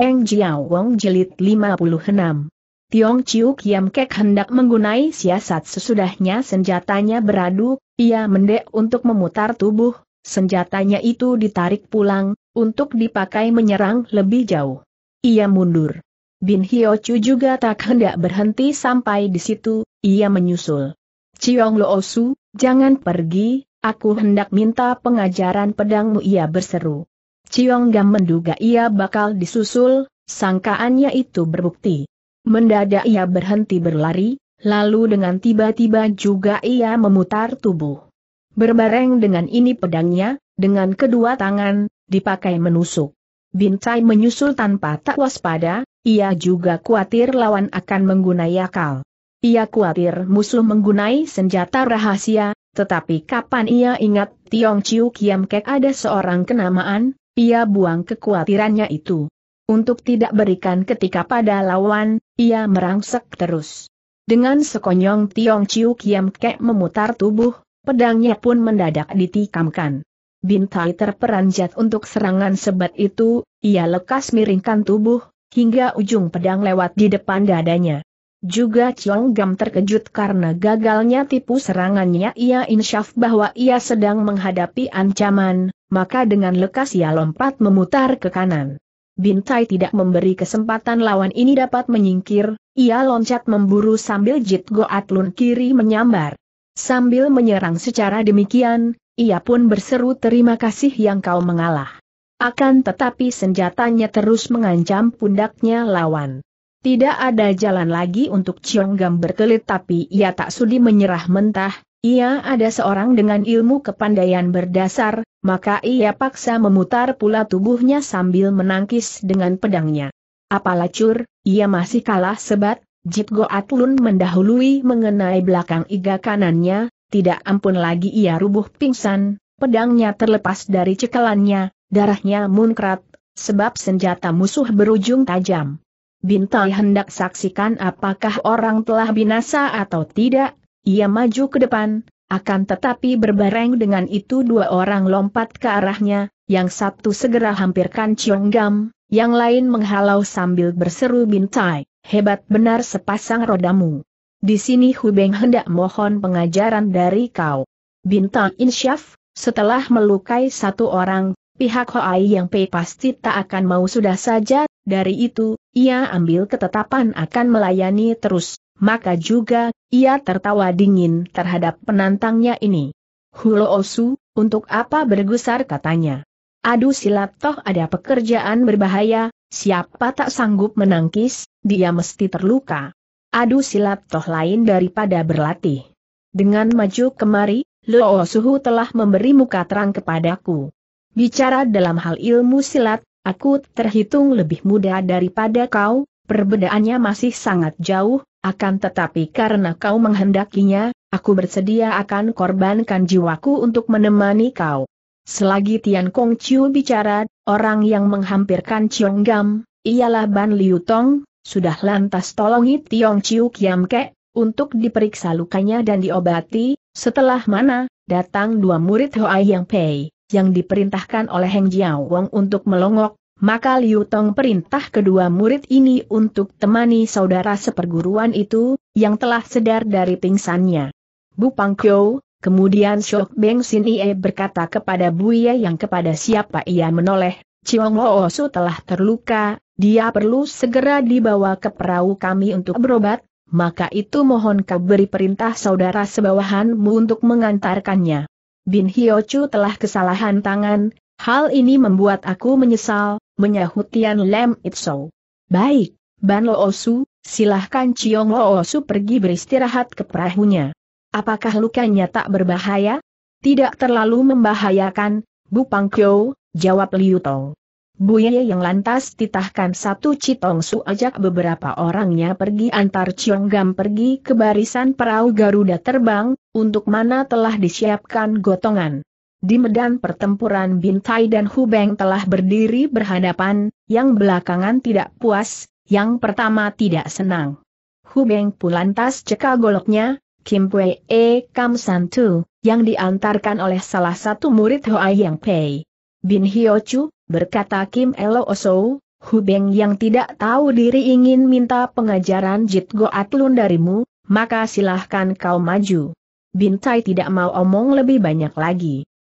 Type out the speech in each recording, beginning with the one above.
Eng Jiao Wong Jilid 56. Tiong Chiu Kiam Kek hendak menggunai siasat sesudahnya senjatanya beradu, ia mendek untuk memutar tubuh, senjatanya itu ditarik pulang, untuk dipakai menyerang lebih jauh. Ia mundur. Bin Hio Chu juga tak hendak berhenti sampai di situ, ia menyusul. Ciong Osu, jangan pergi, aku hendak minta pengajaran pedangmu ia berseru. Gam menduga ia bakal disusul, sangkaannya itu berbukti. Mendadak ia berhenti berlari, lalu dengan tiba-tiba juga ia memutar tubuh. Berbareng dengan ini pedangnya, dengan kedua tangan, dipakai menusuk. Bintai menyusul tanpa tak waspada, ia juga khawatir lawan akan menggunai akal. Ia khawatir musuh menggunai senjata rahasia, tetapi kapan ia ingat Tiong Chiu Kiam Kek ada seorang kenamaan, ia buang kekhawatirannya itu. Untuk tidak berikan ketika pada lawan, ia merangsek terus. Dengan sekonyong Tiong Chiu Kiam Kek memutar tubuh, pedangnya pun mendadak ditikamkan. Bintai terperanjat untuk serangan sebat itu, ia lekas miringkan tubuh, hingga ujung pedang lewat di depan dadanya. Juga Chong Gam terkejut karena gagalnya tipu serangannya ia insyaf bahwa ia sedang menghadapi ancaman, maka dengan lekas ia lompat memutar ke kanan. Bintai tidak memberi kesempatan lawan ini dapat menyingkir, ia loncat memburu sambil Jit Goat Lun kiri menyambar. Sambil menyerang secara demikian, ia pun berseru terima kasih yang kau mengalah. Akan tetapi senjatanya terus mengancam pundaknya lawan. Tidak ada jalan lagi untuk Gam berkelit tapi ia tak sudi menyerah mentah, ia ada seorang dengan ilmu kepandaian berdasar, maka ia paksa memutar pula tubuhnya sambil menangkis dengan pedangnya. Apalah cur, ia masih kalah sebat, Jip Goatlun mendahului mengenai belakang iga kanannya, tidak ampun lagi ia rubuh pingsan, pedangnya terlepas dari cekalannya, darahnya munkrat, sebab senjata musuh berujung tajam. Bintai hendak saksikan apakah orang telah binasa atau tidak, ia maju ke depan, akan tetapi berbareng dengan itu dua orang lompat ke arahnya, yang satu segera hampirkan cionggam, yang lain menghalau sambil berseru Bintai, hebat benar sepasang rodamu. Di sini Hubeng hendak mohon pengajaran dari kau. Bintai insyaf, setelah melukai satu orang, pihak Hoai yang Pei pasti tak akan mau sudah saja dari itu, ia ambil ketetapan akan melayani terus, maka juga, ia tertawa dingin terhadap penantangnya ini. Hulu Osu, untuk apa bergusar katanya. Aduh silat toh ada pekerjaan berbahaya, siapa tak sanggup menangkis, dia mesti terluka. Aduh silat toh lain daripada berlatih. Dengan maju kemari, Loo Suhu telah memberi muka terang kepadaku. Bicara dalam hal ilmu silat, Aku terhitung lebih muda daripada kau, perbedaannya masih sangat jauh, akan tetapi karena kau menghendakinya, aku bersedia akan korbankan jiwaku untuk menemani kau. Selagi Tian Kong Chiu bicara, orang yang menghampirkan Chiong Gam, ialah Ban Liu Tong, sudah lantas tolongi Tiong Chiu Kiam Kek, untuk diperiksa lukanya dan diobati, setelah mana, datang dua murid Hoai Yang Pei yang diperintahkan oleh Heng Jiao Wong untuk melongok, maka Liu Tong perintah kedua murid ini untuk temani saudara seperguruan itu, yang telah sedar dari pingsannya. Bu Pang Kyo, kemudian Shok Beng Sin Ie berkata kepada Buya yang kepada siapa ia menoleh, Chiong Ho Su telah terluka, dia perlu segera dibawa ke perahu kami untuk berobat, maka itu mohon kau beri perintah saudara sebawahanmu untuk mengantarkannya. Bin Hyochu telah kesalahan tangan, hal ini membuat aku menyesal, menyahut Tian Lem Itso. Baik, Ban Lo Osu, silahkan Ciong Lo Osu pergi beristirahat ke perahunya. Apakah lukanya tak berbahaya? Tidak terlalu membahayakan, Bu Pangkyo, jawab Liu Tong. Buye yang lantas titahkan satu citong su ajak beberapa orangnya pergi antar Gam pergi ke barisan perahu Garuda terbang, untuk mana telah disiapkan gotongan. Di medan pertempuran Bintai dan Hubeng telah berdiri berhadapan, yang belakangan tidak puas, yang pertama tidak senang. Hubeng lantas cekal goloknya, Kim Pue E Kam San Tu yang diantarkan oleh salah satu murid Hoa Yang Pei. Bin Hyo Chu, berkata Kim Elo Oso, Hubeng yang tidak tahu diri ingin minta pengajaran Jit Go Atlun darimu, maka silahkan kau maju. Bintai tidak mau omong lebih banyak lagi.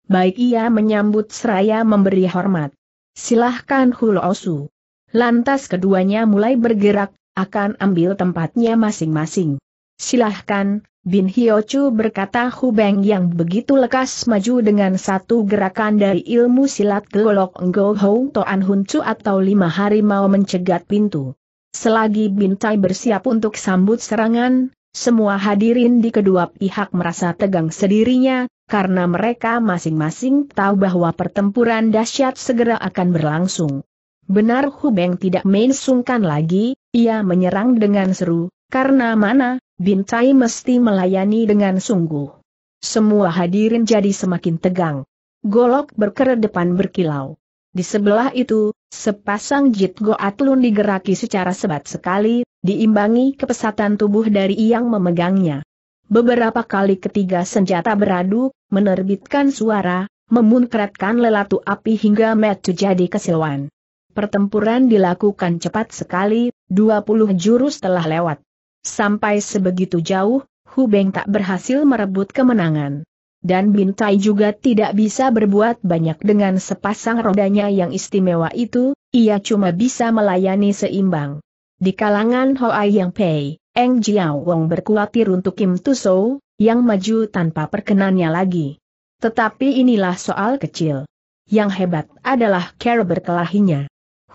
Baik ia menyambut seraya memberi hormat. Silahkan Hulosu. Lantas keduanya mulai bergerak, akan ambil tempatnya masing-masing. Silahkan, Bin Hyochu berkata Hu Beng yang begitu lekas maju dengan satu gerakan dari ilmu silat Golok Ngo Hou Toan Hun Chu atau lima hari mau mencegat pintu. Selagi Bin Bintai bersiap untuk sambut serangan, semua hadirin di kedua pihak merasa tegang sendirinya, karena mereka masing-masing tahu bahwa pertempuran dahsyat segera akan berlangsung. Benar Hu Beng tidak main sungkan lagi, ia menyerang dengan seru, karena mana, Cai mesti melayani dengan sungguh. Semua hadirin jadi semakin tegang. Golok berkeredepan berkilau. Di sebelah itu, sepasang Jit Goatlun digeraki secara sebat sekali, diimbangi kepesatan tubuh dari yang memegangnya. Beberapa kali ketiga senjata beradu, menerbitkan suara, memunkratkan lelatu api hingga metu jadi kesilauan. Pertempuran dilakukan cepat sekali, 20 jurus telah lewat. Sampai sebegitu jauh, Hu Beng tak berhasil merebut kemenangan. Dan Bintai juga tidak bisa berbuat banyak dengan sepasang rodanya yang istimewa itu, ia cuma bisa melayani seimbang. Di kalangan Hoai Yang Pei, Eng Jiao Wong berkuatir untuk Kim Tuso, yang maju tanpa perkenannya lagi. Tetapi inilah soal kecil. Yang hebat adalah cara berkelahinya.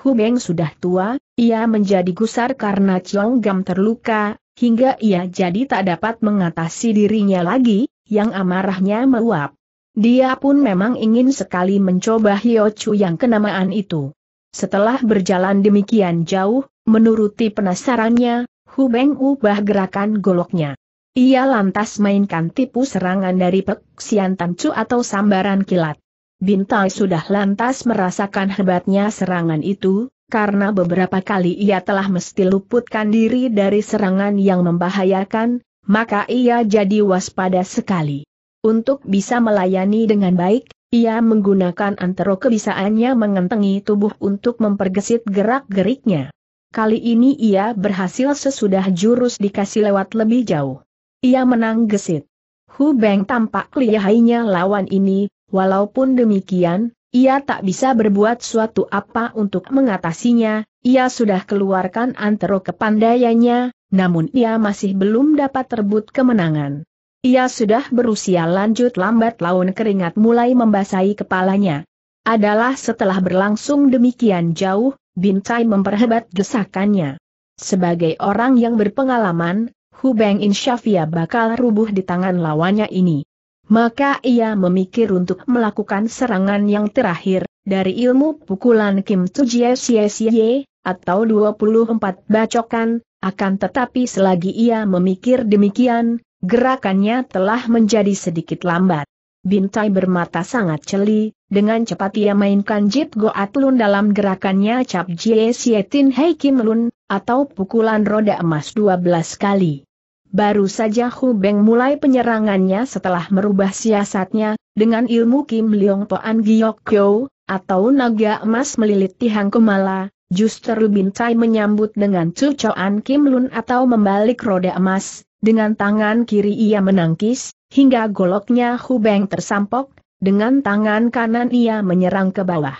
Hu Beng sudah tua, ia menjadi gusar karena Chiong Gam terluka, hingga ia jadi tak dapat mengatasi dirinya lagi, yang amarahnya meluap. Dia pun memang ingin sekali mencoba Hiochu yang kenamaan itu. Setelah berjalan demikian jauh, menuruti penasarannya, Hu Beng ubah gerakan goloknya. Ia lantas mainkan tipu serangan dari peksian Sian Tancu atau sambaran kilat. Bintai sudah lantas merasakan hebatnya serangan itu, karena beberapa kali ia telah mesti luputkan diri dari serangan yang membahayakan, maka ia jadi waspada sekali. Untuk bisa melayani dengan baik, ia menggunakan antero kebisaannya mengentengi tubuh untuk mempergesit gerak-geriknya. Kali ini ia berhasil sesudah jurus dikasih lewat lebih jauh. Ia menang gesit. Hu Beng tampak lihainya lawan ini, walaupun demikian, ia tak bisa berbuat suatu apa untuk mengatasinya, ia sudah keluarkan antero kepandaiannya, namun ia masih belum dapat terbut kemenangan. Ia sudah berusia lanjut lambat laun keringat mulai membasahi kepalanya. Adalah setelah berlangsung demikian jauh, Bintai memperhebat desakannya. Sebagai orang yang berpengalaman, Hubeng Insyafia bakal rubuh di tangan lawannya ini. Maka ia memikir untuk melakukan serangan yang terakhir, dari ilmu pukulan Kim Tujie Siesie, atau 24 bacokan, akan tetapi selagi ia memikir demikian, gerakannya telah menjadi sedikit lambat. Bintai bermata sangat celi, dengan cepat ia mainkan Jit Goat Lun dalam gerakannya Cap Jie Sietin Hei Kim Lun, atau pukulan roda emas 12 kali. Baru saja Hu Beng mulai penyerangannya setelah merubah siasatnya, dengan ilmu Kim Leong Poan Giok Kyo, atau naga emas melilit tihang kemala, justru Chai menyambut dengan cucoan Kim Lun atau membalik roda emas, dengan tangan kiri ia menangkis, hingga goloknya Hu Beng tersampok, dengan tangan kanan ia menyerang ke bawah.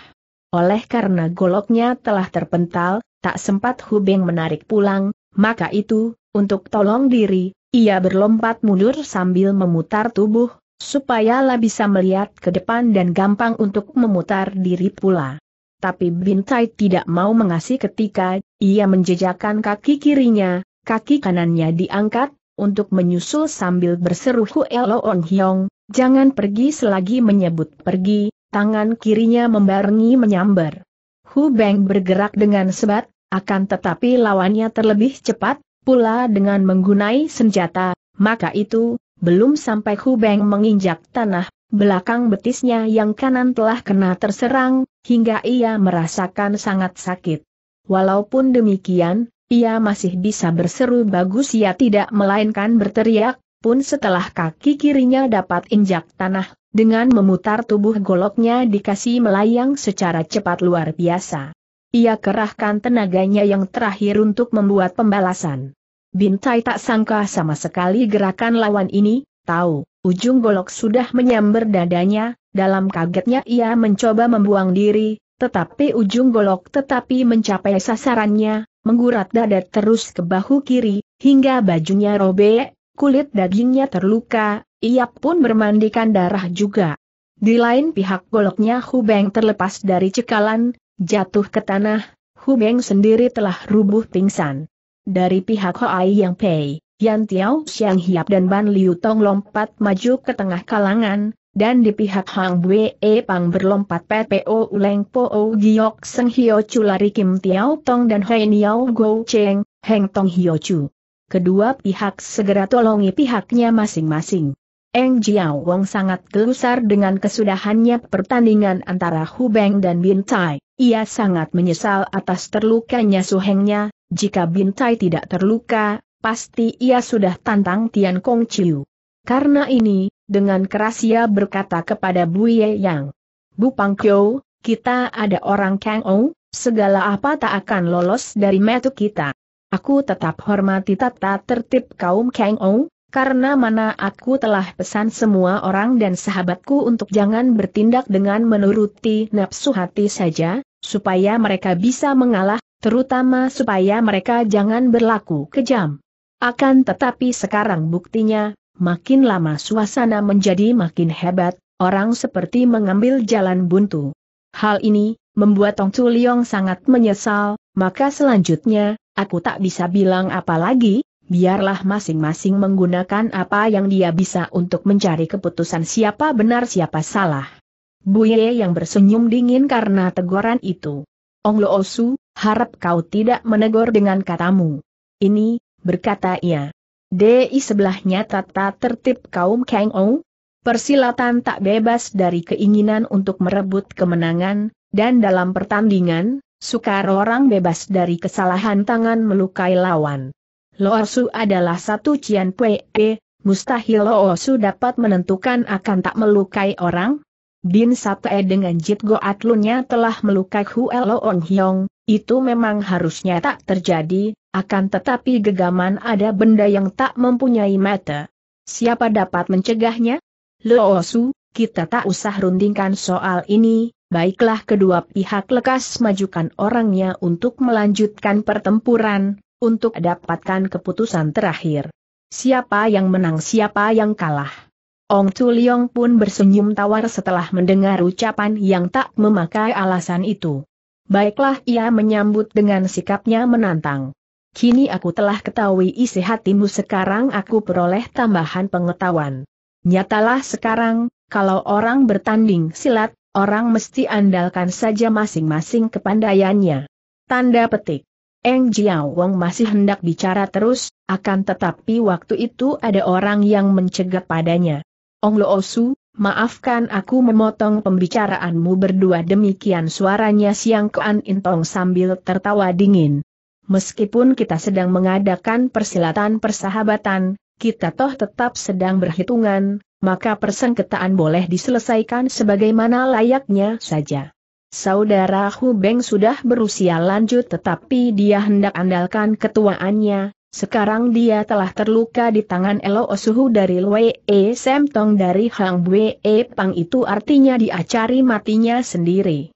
Oleh karena goloknya telah terpental, tak sempat Hu Beng menarik pulang, maka itu, untuk tolong diri, ia berlompat mundur sambil memutar tubuh, supaya lah bisa melihat ke depan dan gampang untuk memutar diri pula. Tapi Bintai tidak mau mengasih ketika, ia menjejakkan kaki kirinya, kaki kanannya diangkat, untuk menyusul sambil berseru Hu On Hyong, jangan pergi selagi menyebut pergi, tangan kirinya membarengi menyambar. Hu Beng bergerak dengan sebat, akan tetapi lawannya terlebih cepat, pula dengan menggunai senjata, maka itu, belum sampai Hubeng menginjak tanah, belakang betisnya yang kanan telah kena terserang, hingga ia merasakan sangat sakit. Walaupun demikian, ia masih bisa berseru bagus ia tidak melainkan berteriak, pun setelah kaki kirinya dapat injak tanah, dengan memutar tubuh goloknya dikasih melayang secara cepat luar biasa. Ia kerahkan tenaganya yang terakhir untuk membuat pembalasan. Bintai tak sangka sama sekali gerakan lawan ini, tahu, ujung golok sudah menyambar dadanya, dalam kagetnya ia mencoba membuang diri, tetapi ujung golok tetapi mencapai sasarannya, menggurat dada terus ke bahu kiri, hingga bajunya robek, kulit dagingnya terluka, ia pun bermandikan darah juga. Di lain pihak goloknya Hubeng terlepas dari cekalan, Jatuh ke tanah, hu meng sendiri telah rubuh pingsan. Dari pihak Hoai Yang Pei, Yan Tiao Xiang Hiap dan Ban Liu Tong lompat maju ke tengah kalangan, dan di pihak Hang Bue e Pang berlompat PPO Uleng Po o Giok Seng Hio Chu lari Kim Tiao Tong dan hai Niao Go Cheng, Heng Tong Hio Chu. Kedua pihak segera tolongi pihaknya masing-masing. Eng Jiao Wong sangat gelusar dengan kesudahannya pertandingan antara Hu Beng dan Bin Tai. Ia sangat menyesal atas terlukanya suhengnya, jika Bin Tai tidak terluka, pasti ia sudah tantang Tian Kong Chiu. Karena ini, dengan keras ia berkata kepada Bu Ye Yang, Bu Pang Kyo, kita ada orang Kang Ou, segala apa tak akan lolos dari metu kita. Aku tetap hormati tata tertib kaum Kang Ou, karena mana aku telah pesan semua orang dan sahabatku untuk jangan bertindak dengan menuruti nafsu hati saja, supaya mereka bisa mengalah, terutama supaya mereka jangan berlaku kejam. Akan tetapi sekarang buktinya, makin lama suasana menjadi makin hebat, orang seperti mengambil jalan buntu. Hal ini, membuat Tong Chuliong sangat menyesal, maka selanjutnya, aku tak bisa bilang apa lagi, Biarlah masing-masing menggunakan apa yang dia bisa untuk mencari keputusan siapa benar siapa salah. Bu Ye yang bersenyum dingin karena teguran itu. Ong Lo Osu, harap kau tidak menegur dengan katamu. Ini, berkata ia. Di sebelahnya tata tertib kaum Kang Ong. persilatan tak bebas dari keinginan untuk merebut kemenangan, dan dalam pertandingan, sukar orang bebas dari kesalahan tangan melukai lawan. Loosu adalah satu Cian pe, mustahil Loosu dapat menentukan akan tak melukai orang? Din Sate dengan Jit Goat Lunnya telah melukai Hu Loong Hyong, itu memang harusnya tak terjadi, akan tetapi gegaman ada benda yang tak mempunyai mata. Siapa dapat mencegahnya? Loosu, kita tak usah rundingkan soal ini, baiklah kedua pihak lekas majukan orangnya untuk melanjutkan pertempuran, untuk dapatkan keputusan terakhir. Siapa yang menang siapa yang kalah. Ong Tuliong pun bersenyum tawar setelah mendengar ucapan yang tak memakai alasan itu. Baiklah ia menyambut dengan sikapnya menantang. Kini aku telah ketahui isi hatimu sekarang aku peroleh tambahan pengetahuan. Nyatalah sekarang, kalau orang bertanding silat, orang mesti andalkan saja masing-masing kepandaiannya. Tanda petik. Eng Jiao Wong masih hendak bicara terus, akan tetapi waktu itu ada orang yang mencegat padanya. Ong Lo Osu, maafkan aku memotong pembicaraanmu berdua demikian suaranya Siang Kuan Intong sambil tertawa dingin. Meskipun kita sedang mengadakan persilatan persahabatan, kita toh tetap sedang berhitungan, maka persengketaan boleh diselesaikan sebagaimana layaknya saja. Saudara Hu Beng sudah berusia lanjut tetapi dia hendak andalkan ketuaannya, sekarang dia telah terluka di tangan Elo Osuhu dari Lwe E Semtong dari Hang Bwe E Pang itu artinya dia cari matinya sendiri.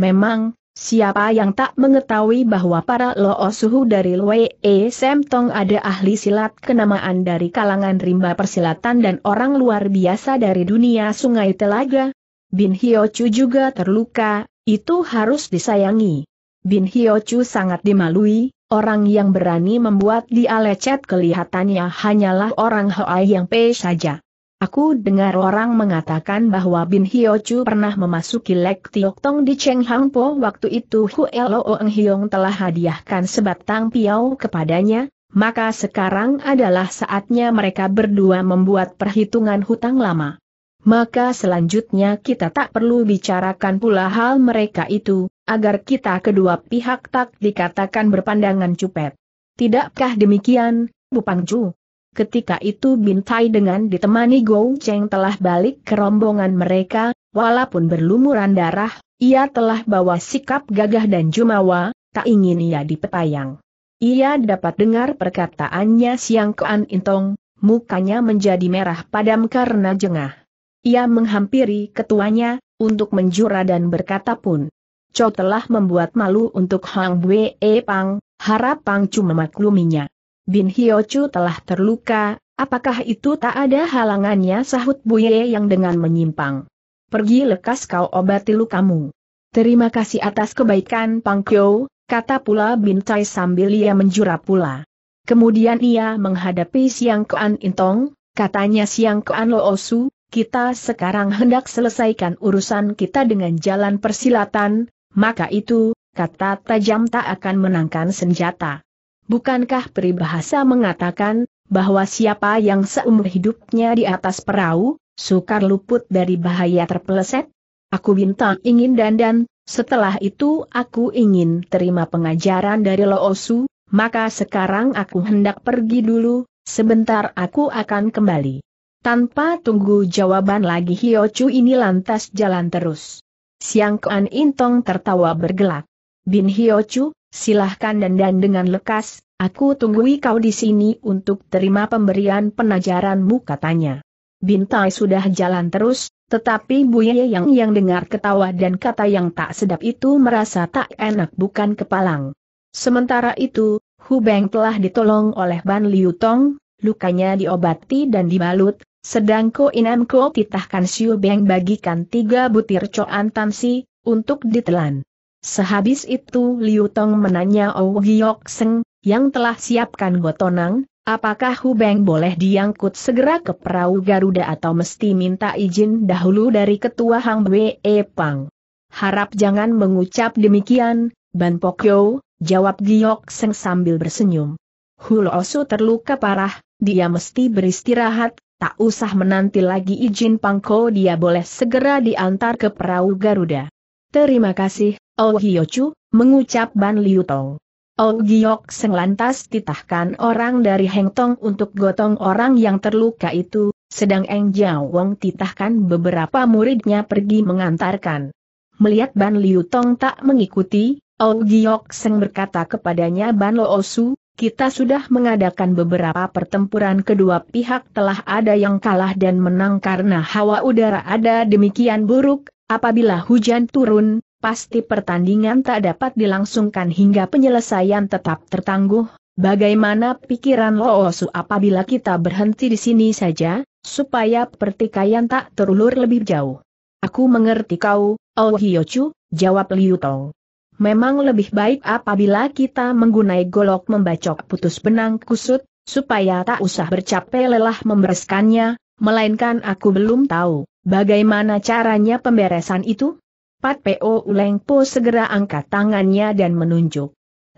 Memang, siapa yang tak mengetahui bahwa para Lo Osuhu dari Lwe E Semtong ada ahli silat kenamaan dari kalangan rimba persilatan dan orang luar biasa dari dunia sungai telaga? Bin Hyo Chu juga terluka, itu harus disayangi. Bin Hyo Chu sangat dimalui, orang yang berani membuat dia lecet kelihatannya hanyalah orang Hoa Yang pe saja. Aku dengar orang mengatakan bahwa Bin Hyo Chu pernah memasuki Lek Tiok Tong di Cheng Hang Po waktu itu Hu Huelo Eng Hiong telah hadiahkan sebatang piau kepadanya, maka sekarang adalah saatnya mereka berdua membuat perhitungan hutang lama maka selanjutnya kita tak perlu bicarakan pula hal mereka itu, agar kita kedua pihak tak dikatakan berpandangan cupet. Tidakkah demikian, Bu Pangju? Ketika itu Bintai dengan ditemani Gou Cheng telah balik ke rombongan mereka, walaupun berlumuran darah, ia telah bawa sikap gagah dan jumawa, tak ingin ia dipepayang. Ia dapat dengar perkataannya Siang ke An Intong, mukanya menjadi merah padam karena jengah. Ia menghampiri ketuanya, untuk menjura dan berkata pun. Cho telah membuat malu untuk Hang E Pang, harap Pang Chu memakluminya. Bin Hyo Chu telah terluka, apakah itu tak ada halangannya sahut Bu Ye yang dengan menyimpang. Pergi lekas kau obati lukamu. Terima kasih atas kebaikan Pang Kyo, kata pula Bin Chai sambil ia menjura pula. Kemudian ia menghadapi Siang Kuan Intong, katanya Siang Kuan Loosu, kita sekarang hendak selesaikan urusan kita dengan jalan persilatan, maka itu, kata tajam tak akan menangkan senjata. Bukankah peribahasa mengatakan, bahwa siapa yang seumur hidupnya di atas perahu, sukar luput dari bahaya terpeleset? Aku bintang ingin dandan, setelah itu aku ingin terima pengajaran dari Loosu, maka sekarang aku hendak pergi dulu, sebentar aku akan kembali. Tanpa tunggu jawaban lagi Hio Chu ini lantas jalan terus. Siang Kuan Intong tertawa bergelak. Bin Hio Chu, silahkan dandan dengan lekas, aku tunggui kau di sini untuk terima pemberian penajaranmu katanya. Bin Tai sudah jalan terus, tetapi Buye yang yang dengar ketawa dan kata yang tak sedap itu merasa tak enak bukan kepalang. Sementara itu, Hu Beng telah ditolong oleh Ban Liu Tong, lukanya diobati dan dibalut, sedang Ko Inam Ko titahkan Xiu Beng bagikan tiga butir coan tamsi, untuk ditelan. Sehabis itu Liu Tong menanya Ou Giok Seng, yang telah siapkan gotonang, apakah Hu Beng boleh diangkut segera ke perahu Garuda atau mesti minta izin dahulu dari ketua Hang Bwe e Pang. Harap jangan mengucap demikian, Ban Pokyo, jawab Giok Seng sambil bersenyum. Hulosu terluka parah, dia mesti beristirahat, tak usah menanti lagi izin Pangko dia boleh segera diantar ke perahu Garuda. Terima kasih, Oh Hyochu, mengucap Ban Liu Tong. Oh Giyok Seng lantas titahkan orang dari Heng Tong untuk gotong orang yang terluka itu, sedang Eng Jiao Wong titahkan beberapa muridnya pergi mengantarkan. Melihat Ban Liu Tong tak mengikuti, Oh Giyok Seng berkata kepadanya Ban Lo Osu, kita sudah mengadakan beberapa pertempuran kedua pihak telah ada yang kalah dan menang karena hawa udara ada demikian buruk, apabila hujan turun, pasti pertandingan tak dapat dilangsungkan hingga penyelesaian tetap tertangguh. Bagaimana pikiran Loosu apabila kita berhenti di sini saja, supaya pertikaian tak terulur lebih jauh? Aku mengerti kau, Oh jawab Liu Tong. Memang lebih baik apabila kita menggunai golok membacok putus benang kusut, supaya tak usah bercapai lelah membereskannya, melainkan aku belum tahu, bagaimana caranya pemberesan itu? Pat P.O. Ulengpo segera angkat tangannya dan menunjuk.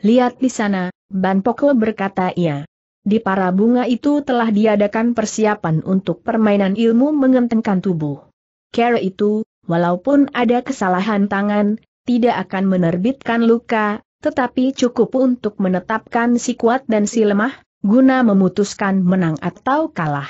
Lihat di sana, Ban Poko berkata ia. Di para bunga itu telah diadakan persiapan untuk permainan ilmu mengentengkan tubuh. Kera itu, walaupun ada kesalahan tangan, tidak akan menerbitkan luka, tetapi cukup untuk menetapkan si kuat dan si lemah, guna memutuskan menang atau kalah.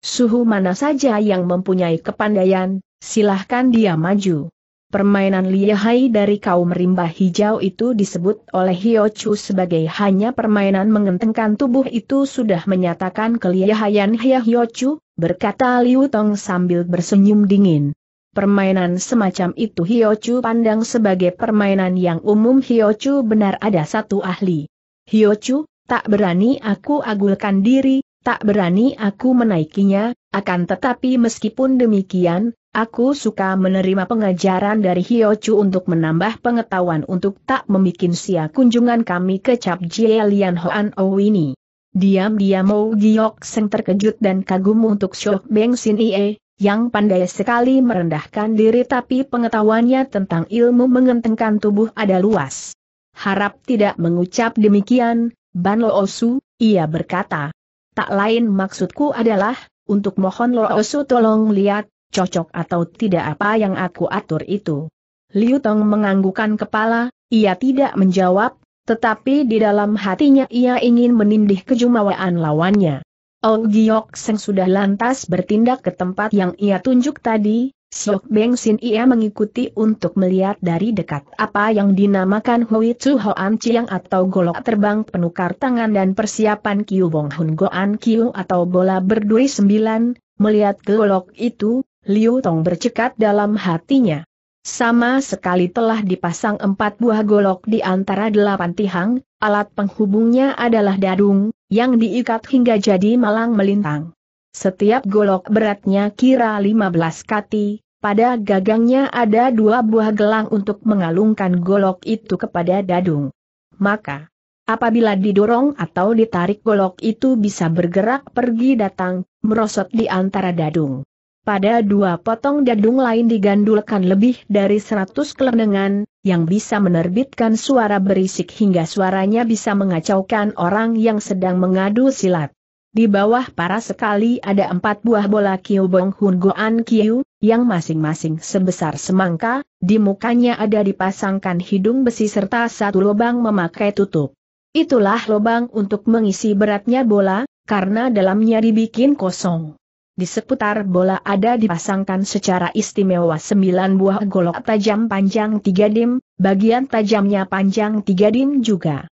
Suhu mana saja yang mempunyai kepandaian, silahkan dia maju. Permainan liahai dari kaum rimba hijau itu disebut oleh Hiochu sebagai hanya permainan mengentengkan tubuh itu sudah menyatakan keliahayan Hia Hiochu, berkata Liu Tong sambil bersenyum dingin. Permainan semacam itu Hiochu pandang sebagai permainan yang umum Hiochu benar ada satu ahli. Hiochu, tak berani aku agulkan diri, tak berani aku menaikinya, akan tetapi meskipun demikian, aku suka menerima pengajaran dari Hiochu untuk menambah pengetahuan untuk tak membuat sia kunjungan kami ke Cap Jielian Hoan O ini. Diam-diam Mo Giok Seng terkejut dan kagum untuk Shok Beng Sin Ie, yang pandai sekali merendahkan diri tapi pengetahuannya tentang ilmu mengentengkan tubuh ada luas. Harap tidak mengucap demikian, Ban Loosu, ia berkata. Tak lain maksudku adalah, untuk mohon Loosu tolong lihat, cocok atau tidak apa yang aku atur itu. Liu Tong menganggukkan kepala, ia tidak menjawab, tetapi di dalam hatinya ia ingin menindih kejumawaan lawannya. Giok Seng sudah lantas bertindak ke tempat yang ia tunjuk tadi, Siok Beng Sin ia mengikuti untuk melihat dari dekat apa yang dinamakan Hui Chu Hoan Chiang atau golok terbang penukar tangan dan persiapan Kiu Bong Hun Goan Kiu atau bola berduri sembilan, melihat golok itu, Liu Tong bercekat dalam hatinya. Sama sekali telah dipasang empat buah golok di antara delapan tihang, alat penghubungnya adalah dadung, yang diikat hingga jadi malang melintang. Setiap golok beratnya kira 15 kati, pada gagangnya ada dua buah gelang untuk mengalungkan golok itu kepada dadung. Maka, apabila didorong atau ditarik golok itu bisa bergerak pergi datang, merosot di antara dadung pada dua potong dadung lain digandulkan lebih dari seratus kelendengan, yang bisa menerbitkan suara berisik hingga suaranya bisa mengacaukan orang yang sedang mengadu silat. Di bawah para sekali ada empat buah bola kiobong hun goan kiu, yang masing-masing sebesar semangka, di mukanya ada dipasangkan hidung besi serta satu lubang memakai tutup. Itulah lubang untuk mengisi beratnya bola, karena dalamnya dibikin kosong. Di seputar bola ada dipasangkan secara istimewa sembilan buah golok tajam panjang tiga dim, bagian tajamnya panjang tiga dim juga.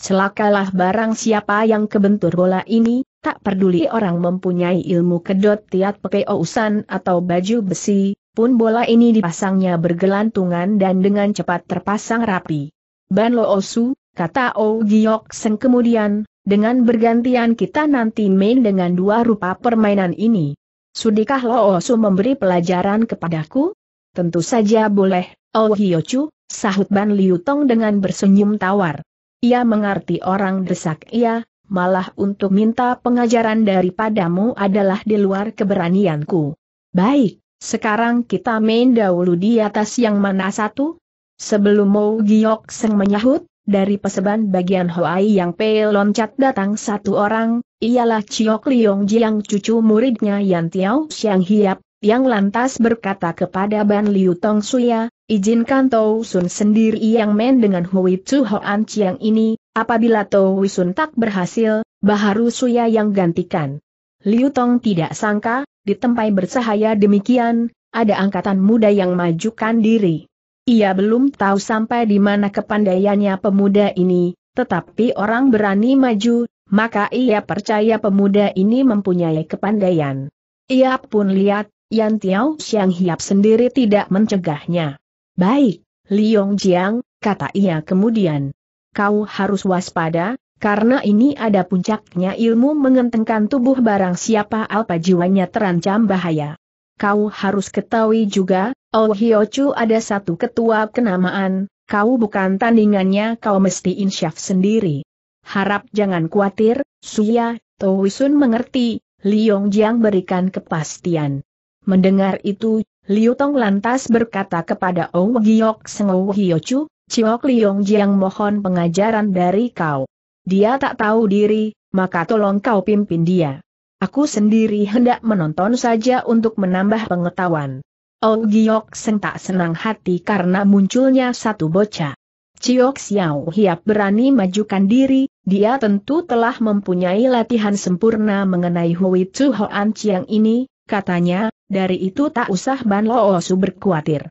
Celakalah barang siapa yang kebentur bola ini, tak peduli orang mempunyai ilmu kedot tiat pepeusan atau baju besi, pun bola ini dipasangnya bergelantungan dan dengan cepat terpasang rapi. Ban Lo Osu, kata O Giok Seng kemudian, dengan bergantian kita nanti main dengan dua rupa permainan ini. Sudikah Lo Osu memberi pelajaran kepadaku? Tentu saja boleh, Oh Hiyochu, sahut Ban Liutong dengan bersenyum tawar. Ia mengerti orang desak ia, malah untuk minta pengajaran daripadamu adalah di luar keberanianku. Baik, sekarang kita main dahulu di atas yang mana satu? Sebelum Mo Giok Seng menyahut, dari peseban bagian Hoai yang Pei loncat datang satu orang, ialah Chiok Liong Jiang cucu muridnya Yan Tiao Xiang Hiap, yang lantas berkata kepada Ban Liu Tong Suya, izinkan Tou Sun sendiri yang main dengan Hui Tzu Hoan Chiang ini, apabila Tou Sun tak berhasil, Baharu Suya yang gantikan. Liu Tong tidak sangka, di tempat bersahaya demikian, ada angkatan muda yang majukan diri. Ia belum tahu sampai di mana kepandaiannya pemuda ini, tetapi orang berani maju, maka ia percaya pemuda ini mempunyai kepandaian. Ia pun lihat, Yan Tiao Xiang Hiap sendiri tidak mencegahnya. Baik, Liong Jiang, kata ia kemudian. Kau harus waspada, karena ini ada puncaknya ilmu mengentengkan tubuh barang siapa alpa jiwanya terancam bahaya. Kau harus ketahui juga, Oh Hyochu ada satu ketua kenamaan, kau bukan tandingannya kau mesti insyaf sendiri. Harap jangan khawatir, Suya, Towisun mengerti, Liong Jiang berikan kepastian. Mendengar itu, Liu Tong lantas berkata kepada Oh Giok Seng Oh Hyochu, Ciok Liong Jiang mohon pengajaran dari kau. Dia tak tahu diri, maka tolong kau pimpin dia. Aku sendiri hendak menonton saja untuk menambah pengetahuan. Oh Giok Seng tak senang hati karena munculnya satu bocah. Ciok Xiao Hiap berani majukan diri, dia tentu telah mempunyai latihan sempurna mengenai Hui Tzu Hoan Chiang ini, katanya, dari itu tak usah Ban Lo Su berkhawatir.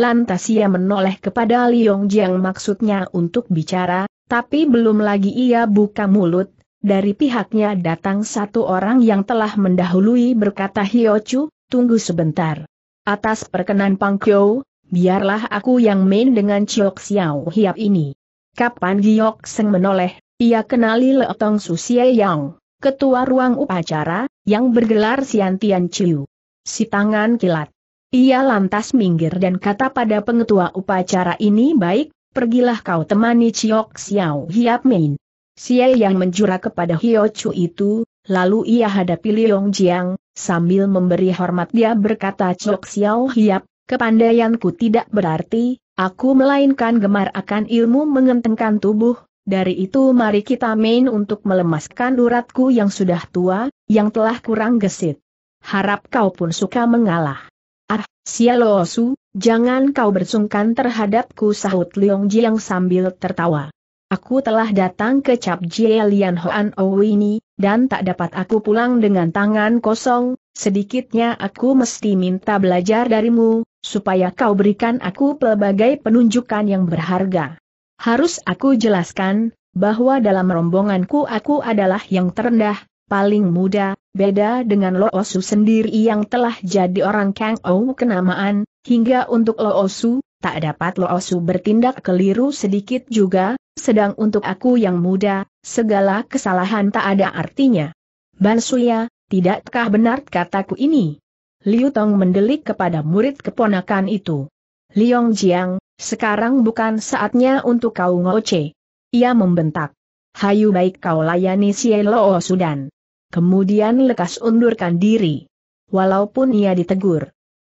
Lantas ia menoleh kepada Liong Jiang maksudnya untuk bicara, tapi belum lagi ia buka mulut, dari pihaknya datang satu orang yang telah mendahului berkata Chu, tunggu sebentar. Atas perkenan Pang Kyo, biarlah aku yang main dengan Chiok Xiao Hiap ini. Kapan Giok Seng menoleh, ia kenali Leotong Susie Yang, ketua ruang upacara, yang bergelar Siantian Chiu. Si tangan kilat. Ia lantas minggir dan kata pada pengetua upacara ini baik, pergilah kau temani Chiok Xiao Hiap main. Siel yang menjura kepada Hio Chu itu, lalu ia hadapi Liong Jiang, sambil memberi hormat dia berkata Chok Xiao Hiap, kepandaianku tidak berarti, aku melainkan gemar akan ilmu mengentengkan tubuh, dari itu mari kita main untuk melemaskan uratku yang sudah tua, yang telah kurang gesit. Harap kau pun suka mengalah. Ah, Sielo Su, jangan kau bersungkan terhadapku sahut Liong Jiang sambil tertawa. Aku telah datang ke Cap Jie Lian Hoan ini, dan tak dapat aku pulang dengan tangan kosong, sedikitnya aku mesti minta belajar darimu, supaya kau berikan aku pelbagai penunjukan yang berharga. Harus aku jelaskan, bahwa dalam rombonganku aku adalah yang terendah, paling muda, beda dengan Lo Osu sendiri yang telah jadi orang Kang Ou kenamaan, hingga untuk Lo Osu, tak dapat Lo Osu bertindak keliru sedikit juga, sedang untuk aku yang muda, segala kesalahan tak ada artinya. Bansuya, tidakkah benar kataku ini? Liu Tong mendelik kepada murid keponakan itu. Liong Jiang, sekarang bukan saatnya untuk kau ngoce. Ia membentak. Hayu baik kau layani si Loo Sudan. Kemudian lekas undurkan diri. Walaupun ia ditegur.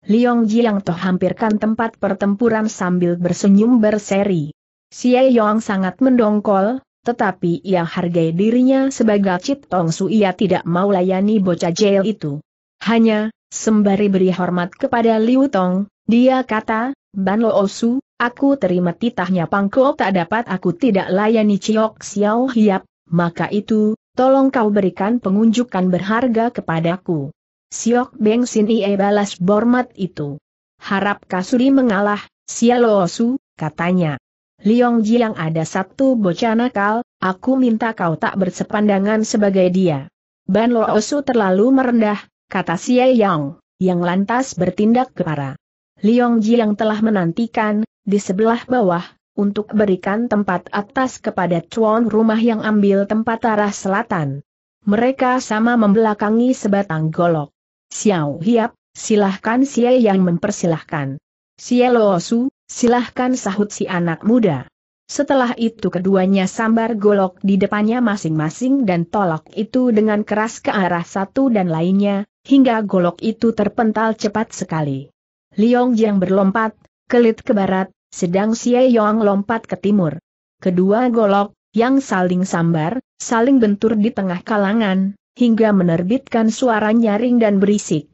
Liong Jiang toh hampirkan tempat pertempuran sambil bersenyum berseri. Xie Yong sangat mendongkol, tetapi ia hargai dirinya sebagai Cit Tong Su ia tidak mau layani bocah jail itu. Hanya, sembari beri hormat kepada Liu Tong, dia kata, Ban Lo Osu, aku terima titahnya Pangko tak dapat aku tidak layani Ciok Xiao Hiap, maka itu, tolong kau berikan pengunjukan berharga kepadaku. Siok Beng Sin Ie balas bormat itu. Harap Kasuri mengalah, Xiao Osu, katanya. Liong Jiang ada satu bocah nakal, aku minta kau tak bersepandangan sebagai dia. Ban Lo Osu terlalu merendah, kata Xie Yang, yang lantas bertindak kepara. Liong Jiang telah menantikan, di sebelah bawah, untuk berikan tempat atas kepada tuan rumah yang ambil tempat arah selatan. Mereka sama membelakangi sebatang golok. Xiao Hiap, silahkan Xie Yang mempersilahkan. Xie Lo Osu, Silahkan sahut si anak muda. Setelah itu keduanya sambar golok di depannya masing-masing dan tolok itu dengan keras ke arah satu dan lainnya, hingga golok itu terpental cepat sekali. Liong Jiang berlompat, kelit ke barat, sedang Xie Yong lompat ke timur. Kedua golok, yang saling sambar, saling bentur di tengah kalangan, hingga menerbitkan suara nyaring dan berisik.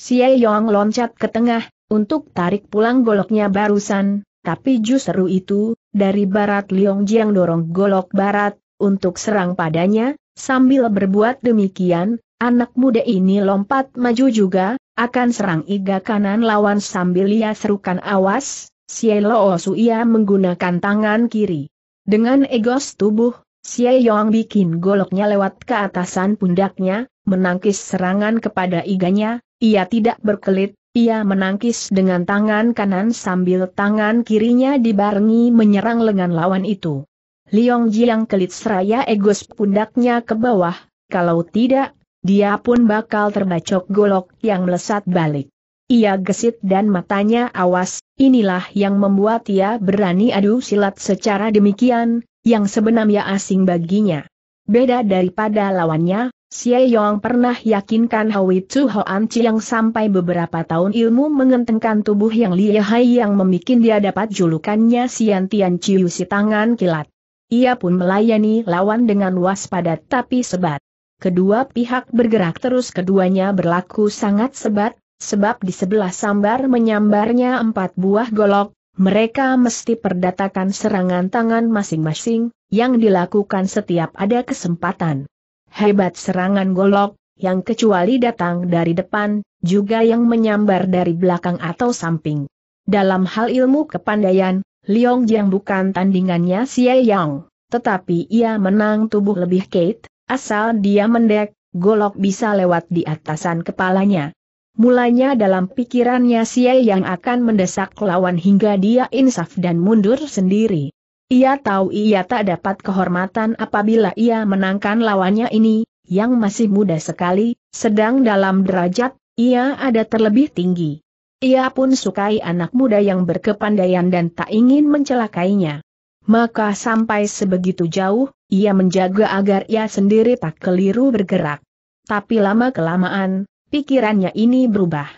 Xie Yong loncat ke tengah, untuk tarik pulang goloknya barusan, tapi justru itu, dari barat Liong Jiang dorong golok barat, untuk serang padanya, sambil berbuat demikian, anak muda ini lompat maju juga, akan serang iga kanan lawan sambil ia serukan awas, Sielo ia menggunakan tangan kiri. Dengan egos tubuh, Xie Yong bikin goloknya lewat ke atasan pundaknya, menangkis serangan kepada iganya, ia tidak berkelit, ia menangkis dengan tangan kanan sambil tangan kirinya dibarengi menyerang lengan lawan itu. Liong Jiang kelit seraya egos pundaknya ke bawah, kalau tidak, dia pun bakal terbacok golok yang melesat balik. Ia gesit dan matanya awas, inilah yang membuat ia berani adu silat secara demikian, yang sebenarnya asing baginya. Beda daripada lawannya, Xie Yong pernah yakinkan Hawi Tzu Hoan Chiang sampai beberapa tahun ilmu mengentengkan tubuh yang lihai yang memikin dia dapat julukannya Xian Tian Chiu si tangan kilat. Ia pun melayani lawan dengan waspada tapi sebat. Kedua pihak bergerak terus keduanya berlaku sangat sebat, sebab di sebelah sambar menyambarnya empat buah golok, mereka mesti perdatakan serangan tangan masing-masing, yang dilakukan setiap ada kesempatan. Hebat serangan golok, yang kecuali datang dari depan, juga yang menyambar dari belakang atau samping. Dalam hal ilmu kepandaian, Liong Jiang bukan tandingannya si Yang, tetapi ia menang tubuh lebih Kate, asal dia mendek, golok bisa lewat di atasan kepalanya. Mulanya dalam pikirannya si Yang akan mendesak lawan hingga dia insaf dan mundur sendiri. Ia tahu ia tak dapat kehormatan apabila ia menangkan lawannya ini, yang masih muda sekali, sedang dalam derajat, ia ada terlebih tinggi. Ia pun sukai anak muda yang berkepandaian dan tak ingin mencelakainya. Maka sampai sebegitu jauh, ia menjaga agar ia sendiri tak keliru bergerak. Tapi lama-kelamaan, pikirannya ini berubah.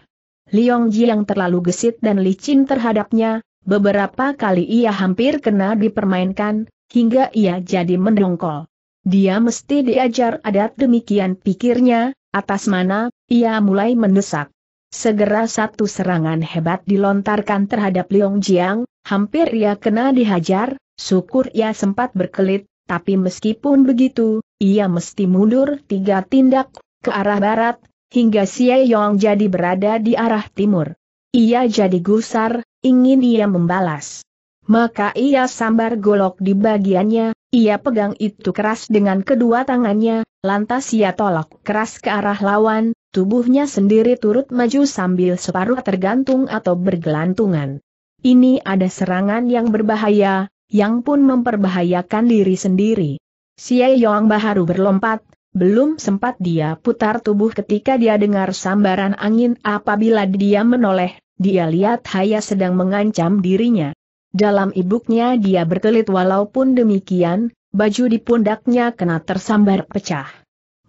Liong Ji yang terlalu gesit dan licin terhadapnya, Beberapa kali ia hampir kena dipermainkan, hingga ia jadi mendongkol. Dia mesti diajar adat demikian pikirnya, atas mana, ia mulai mendesak. Segera satu serangan hebat dilontarkan terhadap Liong Jiang, hampir ia kena dihajar, syukur ia sempat berkelit, tapi meskipun begitu, ia mesti mundur tiga tindak, ke arah barat, hingga Xie Yong jadi berada di arah timur. Ia jadi gusar, ingin ia membalas. Maka ia sambar golok di bagiannya, ia pegang itu keras dengan kedua tangannya, lantas ia tolak keras ke arah lawan, tubuhnya sendiri turut maju sambil separuh tergantung atau bergelantungan. Ini ada serangan yang berbahaya, yang pun memperbahayakan diri sendiri. Si Yong Baharu berlompat, belum sempat dia putar tubuh ketika dia dengar sambaran angin apabila dia menoleh, dia lihat Haya sedang mengancam dirinya. Dalam ibuknya dia berkelit walaupun demikian, baju di pundaknya kena tersambar pecah.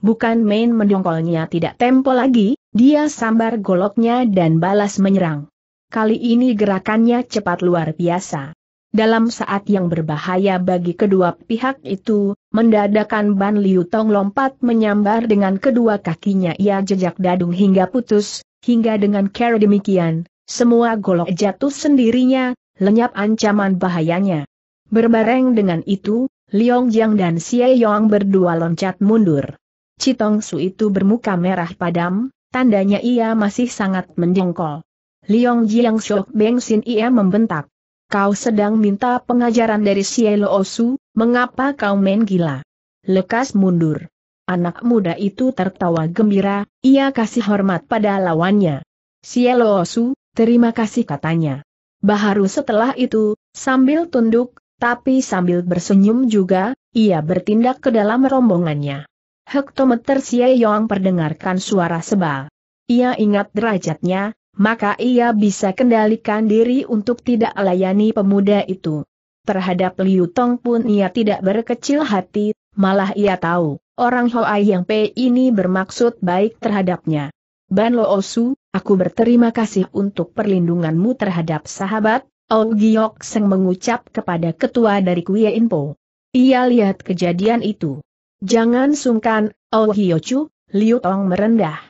Bukan main mendongkolnya tidak tempo lagi, dia sambar goloknya dan balas menyerang. Kali ini gerakannya cepat luar biasa. Dalam saat yang berbahaya bagi kedua pihak itu, mendadakan Ban Liu Tong lompat menyambar dengan kedua kakinya ia jejak dadung hingga putus, hingga dengan cara demikian, semua golok jatuh sendirinya, lenyap ancaman bahayanya. Berbareng dengan itu, Liong Jiang dan Xie Yong berdua loncat mundur. Citong Su itu bermuka merah padam, tandanya ia masih sangat mendengkol. Liong Jiang Shok Beng Sin ia membentak. Kau sedang minta pengajaran dari Xie Lo Su, mengapa kau main gila? Lekas mundur. Anak muda itu tertawa gembira, ia kasih hormat pada lawannya. Xie Lo Su, Terima kasih katanya. Baharu setelah itu, sambil tunduk, tapi sambil bersenyum juga, ia bertindak ke dalam rombongannya. Hektometer Xie Yong perdengarkan suara sebal. Ia ingat derajatnya, maka ia bisa kendalikan diri untuk tidak layani pemuda itu. Terhadap Liu Tong pun ia tidak berkecil hati, malah ia tahu, orang Hoa yang P ini bermaksud baik terhadapnya. Ban Lo Osu, Aku berterima kasih untuk perlindunganmu terhadap sahabat, Ou Giok Seng mengucap kepada ketua dari Kuya Inpo. Ia lihat kejadian itu. Jangan sungkan, Ou Hyochu, Liu Tong merendah.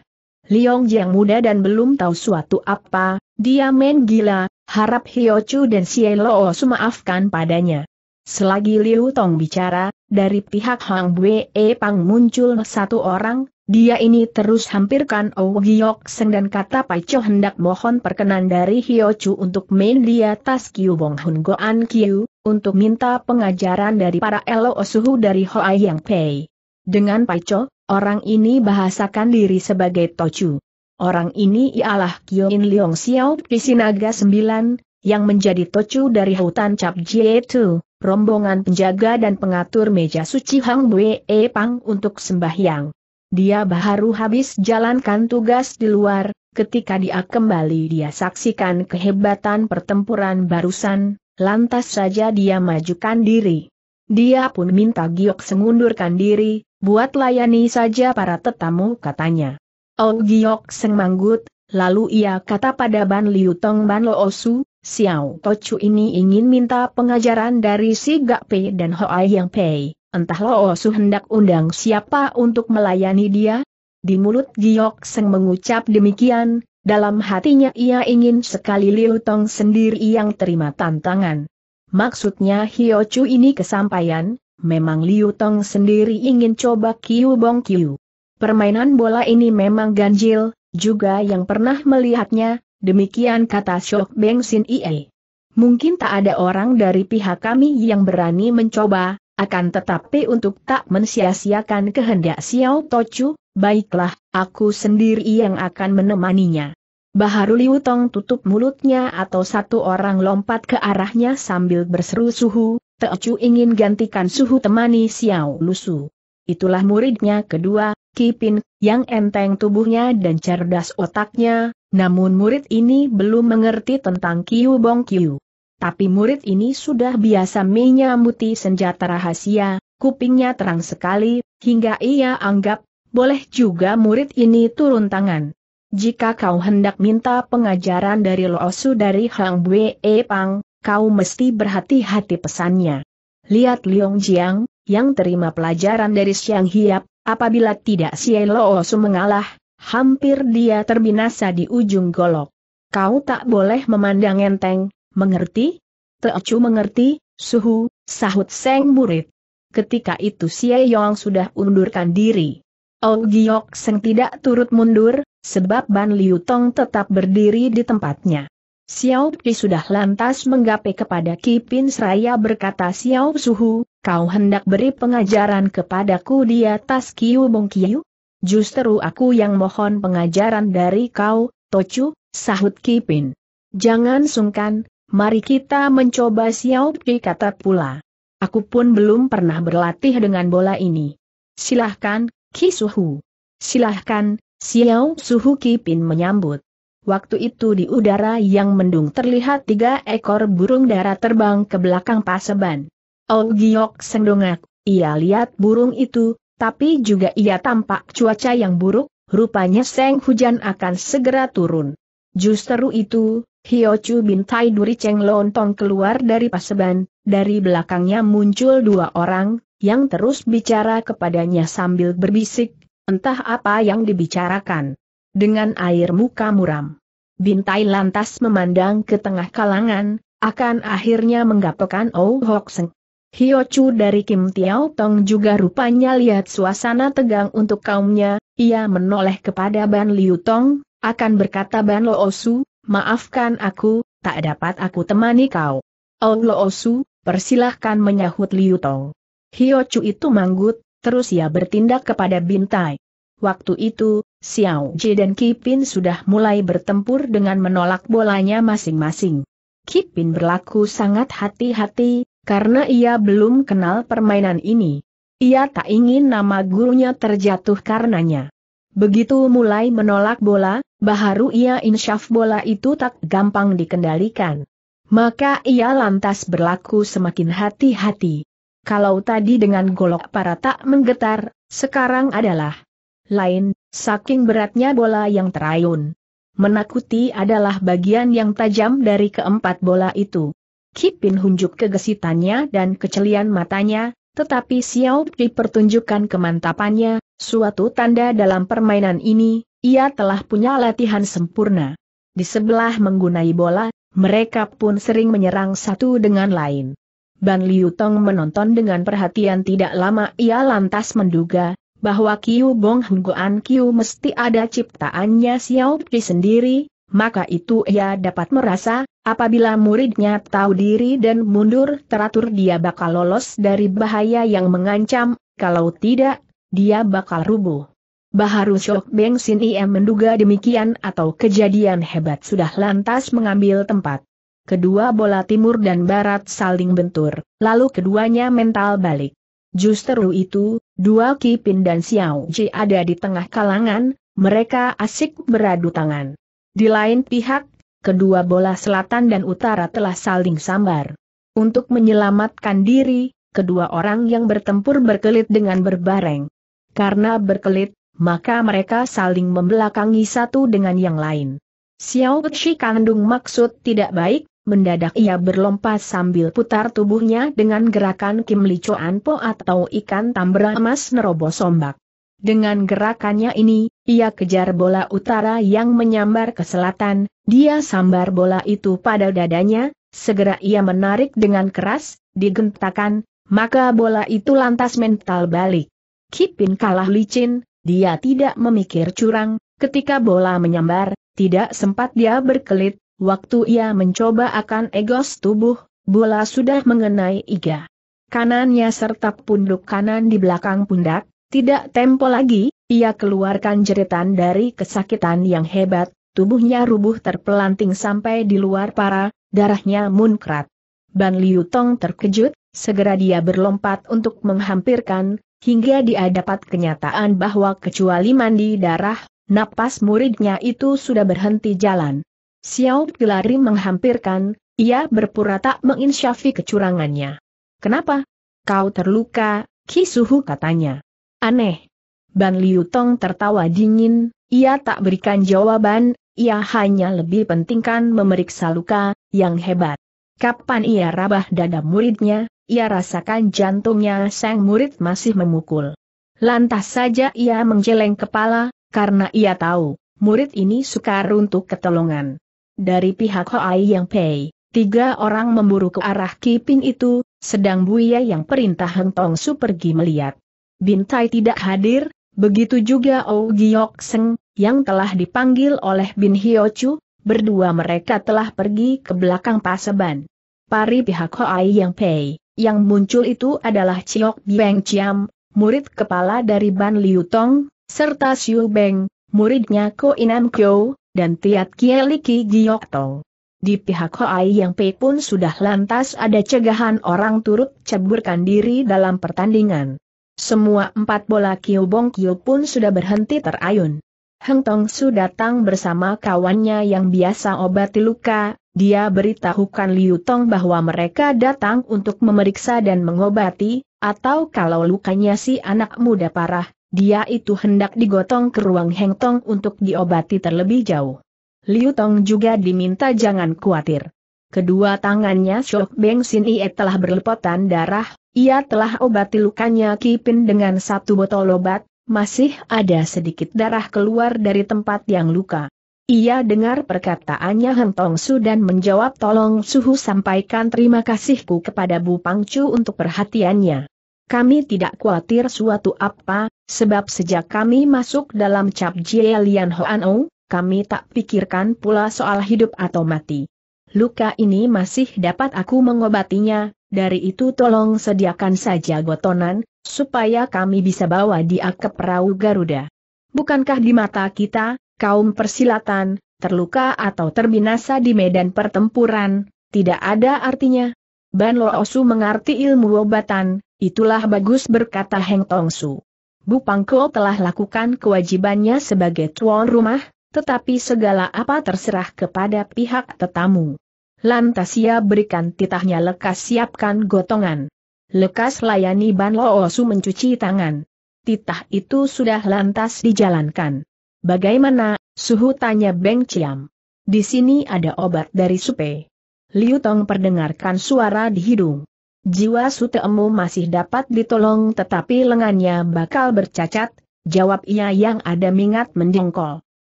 Liong Jiang muda dan belum tahu suatu apa, dia main gila, harap Hyochu dan Cielo semaafkan padanya. Selagi Liu Tong bicara, dari pihak Hang Bue Pang muncul satu orang, dia ini terus hampirkan Oh Giyok Seng dan kata Pai Cho hendak mohon perkenan dari Hyo Chu untuk main di atas Kiu Bong Hun Goan Kiu, untuk minta pengajaran dari para Elo Osuhu dari Hoai Yang Pei. Dengan Pai Cho, orang ini bahasakan diri sebagai Tochu. Orang ini ialah Kyo In Leong Xiao Pisinaga 9, yang menjadi Tochu dari hutan Cap Jie Tu rombongan penjaga dan pengatur meja suci Hang Bue e Pang untuk sembahyang. Dia baru habis jalankan tugas di luar, ketika dia kembali dia saksikan kehebatan pertempuran barusan, lantas saja dia majukan diri. Dia pun minta Giok mengundurkan diri, buat layani saja para tetamu katanya. Oh Giok Seng manggut, lalu ia kata pada Ban Liu Tong Ban Lo Osu, Xiao Tochu ini ingin minta pengajaran dari si Gak Pei dan Hoai Yang Pei. Entah Lo Osu oh, hendak undang siapa untuk melayani dia? Di mulut Giok Seng mengucap demikian, dalam hatinya ia ingin sekali Liu Tong sendiri yang terima tantangan. Maksudnya Hio Chu ini kesampaian, memang Liu Tong sendiri ingin coba Kiu Bong Kiu. Permainan bola ini memang ganjil, juga yang pernah melihatnya, demikian kata Shok Beng Sin Ie. Mungkin tak ada orang dari pihak kami yang berani mencoba, akan tetapi untuk tak mensia-siakan kehendak Xiao Tochu, baiklah, aku sendiri yang akan menemaninya. Baharu Liu Tong tutup mulutnya atau satu orang lompat ke arahnya sambil berseru suhu, Tochu ingin gantikan suhu temani Xiao Lusu. Itulah muridnya kedua, Kipin, yang enteng tubuhnya dan cerdas otaknya, namun murid ini belum mengerti tentang Kiu Bong Kiu. Tapi murid ini sudah biasa menyambuti senjata rahasia, kupingnya terang sekali, hingga ia anggap, boleh juga murid ini turun tangan. Jika kau hendak minta pengajaran dari Loosu dari Hang Bue e Pang, kau mesti berhati-hati pesannya. Lihat Liong Jiang, yang terima pelajaran dari Siang Hiap, apabila tidak si Loosu mengalah, hampir dia terbinasa di ujung golok. Kau tak boleh memandang enteng, Mengerti? Teocu mengerti, suhu, sahut seng murid. Ketika itu Xie Yong sudah undurkan diri. Ong oh Giok Seng tidak turut mundur, sebab Ban Liu Tong tetap berdiri di tempatnya. Xiao Pi sudah lantas menggapai kepada Kipin Seraya berkata Xiao Suhu, kau hendak beri pengajaran kepadaku di atas Kiu Bong Kiu? Justru aku yang mohon pengajaran dari kau, Tocu, sahut Kipin. Jangan sungkan, mari kita mencoba Xiao Pi kata pula. Aku pun belum pernah berlatih dengan bola ini. Silahkan, Ki Suhu. Silahkan, Xiao Suhu Pin menyambut. Waktu itu di udara yang mendung terlihat tiga ekor burung darah terbang ke belakang paseban. Oh Giok sendongak, ia lihat burung itu, tapi juga ia tampak cuaca yang buruk, rupanya seng hujan akan segera turun. Justru itu, Hio Chu Bintai Duri Cheng lontong keluar dari paseban, dari belakangnya muncul dua orang, yang terus bicara kepadanya sambil berbisik, entah apa yang dibicarakan. Dengan air muka muram. Bintai lantas memandang ke tengah kalangan, akan akhirnya menggapakan Oh Hok Seng. Hio Chu dari Kim Tiao Tong juga rupanya lihat suasana tegang untuk kaumnya, ia menoleh kepada Ban Liu Tong, akan berkata Ban Lo Osu, maafkan aku, tak dapat aku temani kau. Ong Osu, persilahkan menyahut Liu Tong. Hio Chu itu manggut, terus ia bertindak kepada Bintai. Waktu itu, Xiao Ji dan Kipin sudah mulai bertempur dengan menolak bolanya masing-masing. Kipin berlaku sangat hati-hati, karena ia belum kenal permainan ini. Ia tak ingin nama gurunya terjatuh karenanya. Begitu mulai menolak bola, baharu ia insyaf bola itu tak gampang dikendalikan. Maka ia lantas berlaku semakin hati-hati. Kalau tadi dengan golok para tak menggetar, sekarang adalah lain, saking beratnya bola yang terayun. Menakuti adalah bagian yang tajam dari keempat bola itu. Kipin hunjuk kegesitannya dan kecelian matanya, tetapi Xiao Pi pertunjukkan kemantapannya, Suatu tanda dalam permainan ini, ia telah punya latihan sempurna. Di sebelah menggunai bola, mereka pun sering menyerang satu dengan lain. Ban Liu Tong menonton dengan perhatian tidak lama ia lantas menduga, bahwa Kiu Bong Hungguan Kiu mesti ada ciptaannya Xiao Pi sendiri, maka itu ia dapat merasa, apabila muridnya tahu diri dan mundur teratur dia bakal lolos dari bahaya yang mengancam, kalau tidak, dia bakal rubuh. Baharu Syok Beng Sin Iem menduga demikian atau kejadian hebat sudah lantas mengambil tempat. Kedua bola timur dan barat saling bentur, lalu keduanya mental balik. Justru itu, dua Kipin dan Xiao Ji ada di tengah kalangan, mereka asik beradu tangan. Di lain pihak, kedua bola selatan dan utara telah saling sambar. Untuk menyelamatkan diri, kedua orang yang bertempur berkelit dengan berbareng. Karena berkelit, maka mereka saling membelakangi satu dengan yang lain. Xiao Shi kandung maksud tidak baik, mendadak ia berlompat sambil putar tubuhnya dengan gerakan Kim Li Chuan Po atau ikan tambra emas nerobos sombak. Dengan gerakannya ini, ia kejar bola utara yang menyambar ke selatan, dia sambar bola itu pada dadanya, segera ia menarik dengan keras, digentakan, maka bola itu lantas mental balik. Kipin kalah licin, dia tidak memikir curang, ketika bola menyambar, tidak sempat dia berkelit, waktu ia mencoba akan egos tubuh, bola sudah mengenai iga kanannya serta punduk kanan di belakang pundak, tidak tempo lagi, ia keluarkan jeritan dari kesakitan yang hebat, tubuhnya rubuh terpelanting sampai di luar para, darahnya munkrat. Ban Liu Tong terkejut, segera dia berlompat untuk menghampirkan, hingga dia dapat kenyataan bahwa kecuali mandi darah, napas muridnya itu sudah berhenti jalan. Xiao Gelari menghampirkan, ia berpura tak menginsyafi kecurangannya. Kenapa? Kau terluka, Kisuhu katanya. Aneh. Ban Liu Tong tertawa dingin, ia tak berikan jawaban, ia hanya lebih pentingkan memeriksa luka, yang hebat. Kapan ia rabah dada muridnya, ia rasakan jantungnya sang murid masih memukul. Lantas saja ia menjeleng kepala, karena ia tahu, murid ini sukar untuk ketolongan. Dari pihak Hoai Yang Pei, tiga orang memburu ke arah Kipin itu, sedang Buya yang perintah Heng Tong Su pergi melihat. Bintai tidak hadir, begitu juga Ou Giok Seng, yang telah dipanggil oleh Bin Hyo Chu, berdua mereka telah pergi ke belakang paseban. Pari pihak Hoai Yang Pei, yang muncul itu adalah Chiok Beng Chiam, murid kepala dari Ban Liu Tong, serta Xiu Beng, muridnya Ko Inam Kyo, dan Tiat Liki Giok Tong. Di pihak Hoai yang Pei pun sudah lantas ada cegahan orang turut ceburkan diri dalam pertandingan. Semua empat bola Kiu Bong Kiu pun sudah berhenti terayun. Heng Tong Su datang bersama kawannya yang biasa obati luka, dia beritahukan Liu Tong bahwa mereka datang untuk memeriksa dan mengobati, atau kalau lukanya si anak muda parah, dia itu hendak digotong ke ruang Heng Tong untuk diobati terlebih jauh. Liu Tong juga diminta jangan khawatir. Kedua tangannya Shok Beng Sin Ie telah berlepotan darah, ia telah obati lukanya Kipin dengan satu botol obat, masih ada sedikit darah keluar dari tempat yang luka. Ia dengar perkataannya Heng Tong Su dan menjawab tolong Suhu sampaikan terima kasihku kepada Bu Pangcu untuk perhatiannya. Kami tidak khawatir suatu apa, sebab sejak kami masuk dalam cap Jie Lian Hoan Ong, kami tak pikirkan pula soal hidup atau mati. Luka ini masih dapat aku mengobatinya, dari itu tolong sediakan saja gotonan, supaya kami bisa bawa dia ke perahu Garuda. Bukankah di mata kita, kaum persilatan, terluka atau terbinasa di medan pertempuran, tidak ada artinya. Ban Lo Osu mengerti ilmu obatan, itulah bagus berkata Heng Tong Su. Bu Pangko telah lakukan kewajibannya sebagai tuan rumah, tetapi segala apa terserah kepada pihak tetamu. Lantas ia berikan titahnya lekas siapkan gotongan. Lekas layani Ban Lo Osu mencuci tangan. Titah itu sudah lantas dijalankan. Bagaimana, suhu tanya Beng Ciam. Di sini ada obat dari supe. Liu Tong perdengarkan suara di hidung. Jiwa sutemu masih dapat ditolong tetapi lengannya bakal bercacat, jawab ia yang ada mingat mendengkol.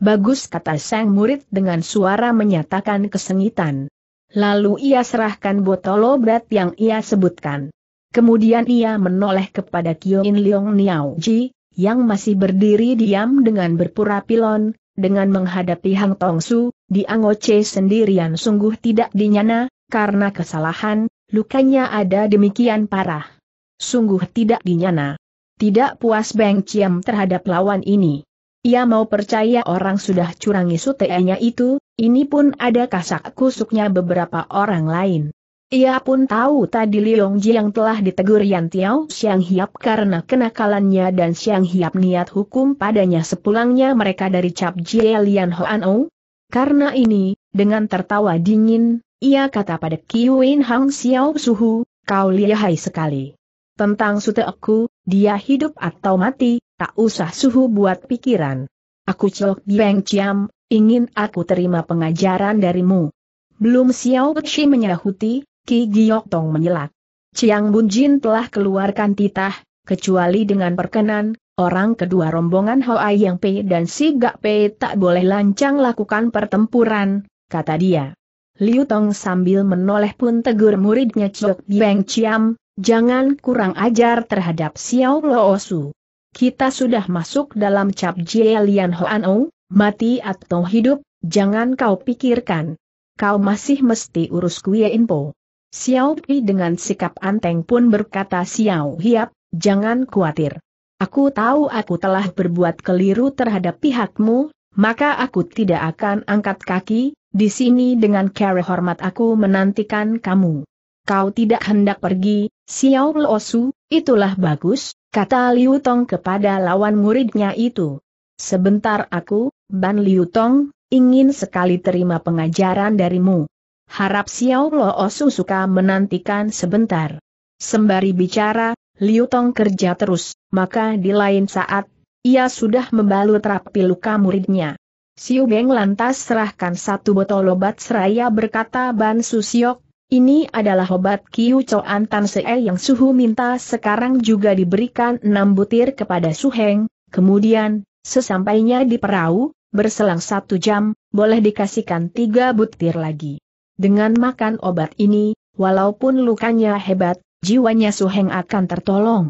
Bagus kata sang murid dengan suara menyatakan kesengitan. Lalu ia serahkan botol obat yang ia sebutkan. Kemudian ia menoleh kepada In Leong Niao Ji, yang masih berdiri diam dengan berpura pilon, dengan menghadapi Hang Tong Su, di Angoce sendirian sungguh tidak dinyana, karena kesalahan, lukanya ada demikian parah. Sungguh tidak dinyana. Tidak puas Beng Ciam terhadap lawan ini. Ia mau percaya orang sudah curangi sutenya itu, ini pun ada kasak kusuknya beberapa orang lain. Ia pun tahu tadi Liong Ji yang telah ditegur Yan Tiao Xiang Hiap karena kenakalannya dan Siang Hiap niat hukum padanya sepulangnya mereka dari Cap Jie Lian Hoan O. Karena ini, dengan tertawa dingin, ia kata pada Kiwin Hang Xiao Suhu, kau lihai sekali. Tentang aku, dia hidup atau mati, tak usah Suhu buat pikiran. Aku Chok Beng Chiam, ingin aku terima pengajaran darimu. Belum Xiao Xi menyahuti, Ki Giok Tong menyelak. Chiang Bun Jin telah keluarkan titah, kecuali dengan perkenan, orang kedua rombongan Hoa Yang Pei dan Si Gak Pei tak boleh lancang lakukan pertempuran, kata dia. Liu Tong sambil menoleh pun tegur muridnya Chok Beng Chiam, jangan kurang ajar terhadap Xiao Luo Su. Kita sudah masuk dalam cap Jie Lian Hoan O, mati atau hidup, jangan kau pikirkan. Kau masih mesti urus Kuya info. Xiao Pi dengan sikap anteng pun berkata Xiao Hiap, jangan khawatir. Aku tahu aku telah berbuat keliru terhadap pihakmu, maka aku tidak akan angkat kaki, di sini dengan cara hormat aku menantikan kamu. Kau tidak hendak pergi, Xiao Losu, itulah bagus, kata Liu Tong kepada lawan muridnya itu. Sebentar aku, Ban Liu Tong, ingin sekali terima pengajaran darimu. Harap Xiao Lo suka menantikan sebentar. Sembari bicara, Liu Tong kerja terus, maka di lain saat, ia sudah membalut rapi luka muridnya. Siu Beng lantas serahkan satu botol obat seraya berkata Ban Su Siok, ini adalah obat Kiu Choan Tan Se e yang Suhu minta sekarang juga diberikan enam butir kepada Su Heng. kemudian, sesampainya di perahu, berselang satu jam, boleh dikasihkan tiga butir lagi. Dengan makan obat ini, walaupun lukanya hebat, jiwanya Su Heng akan tertolong.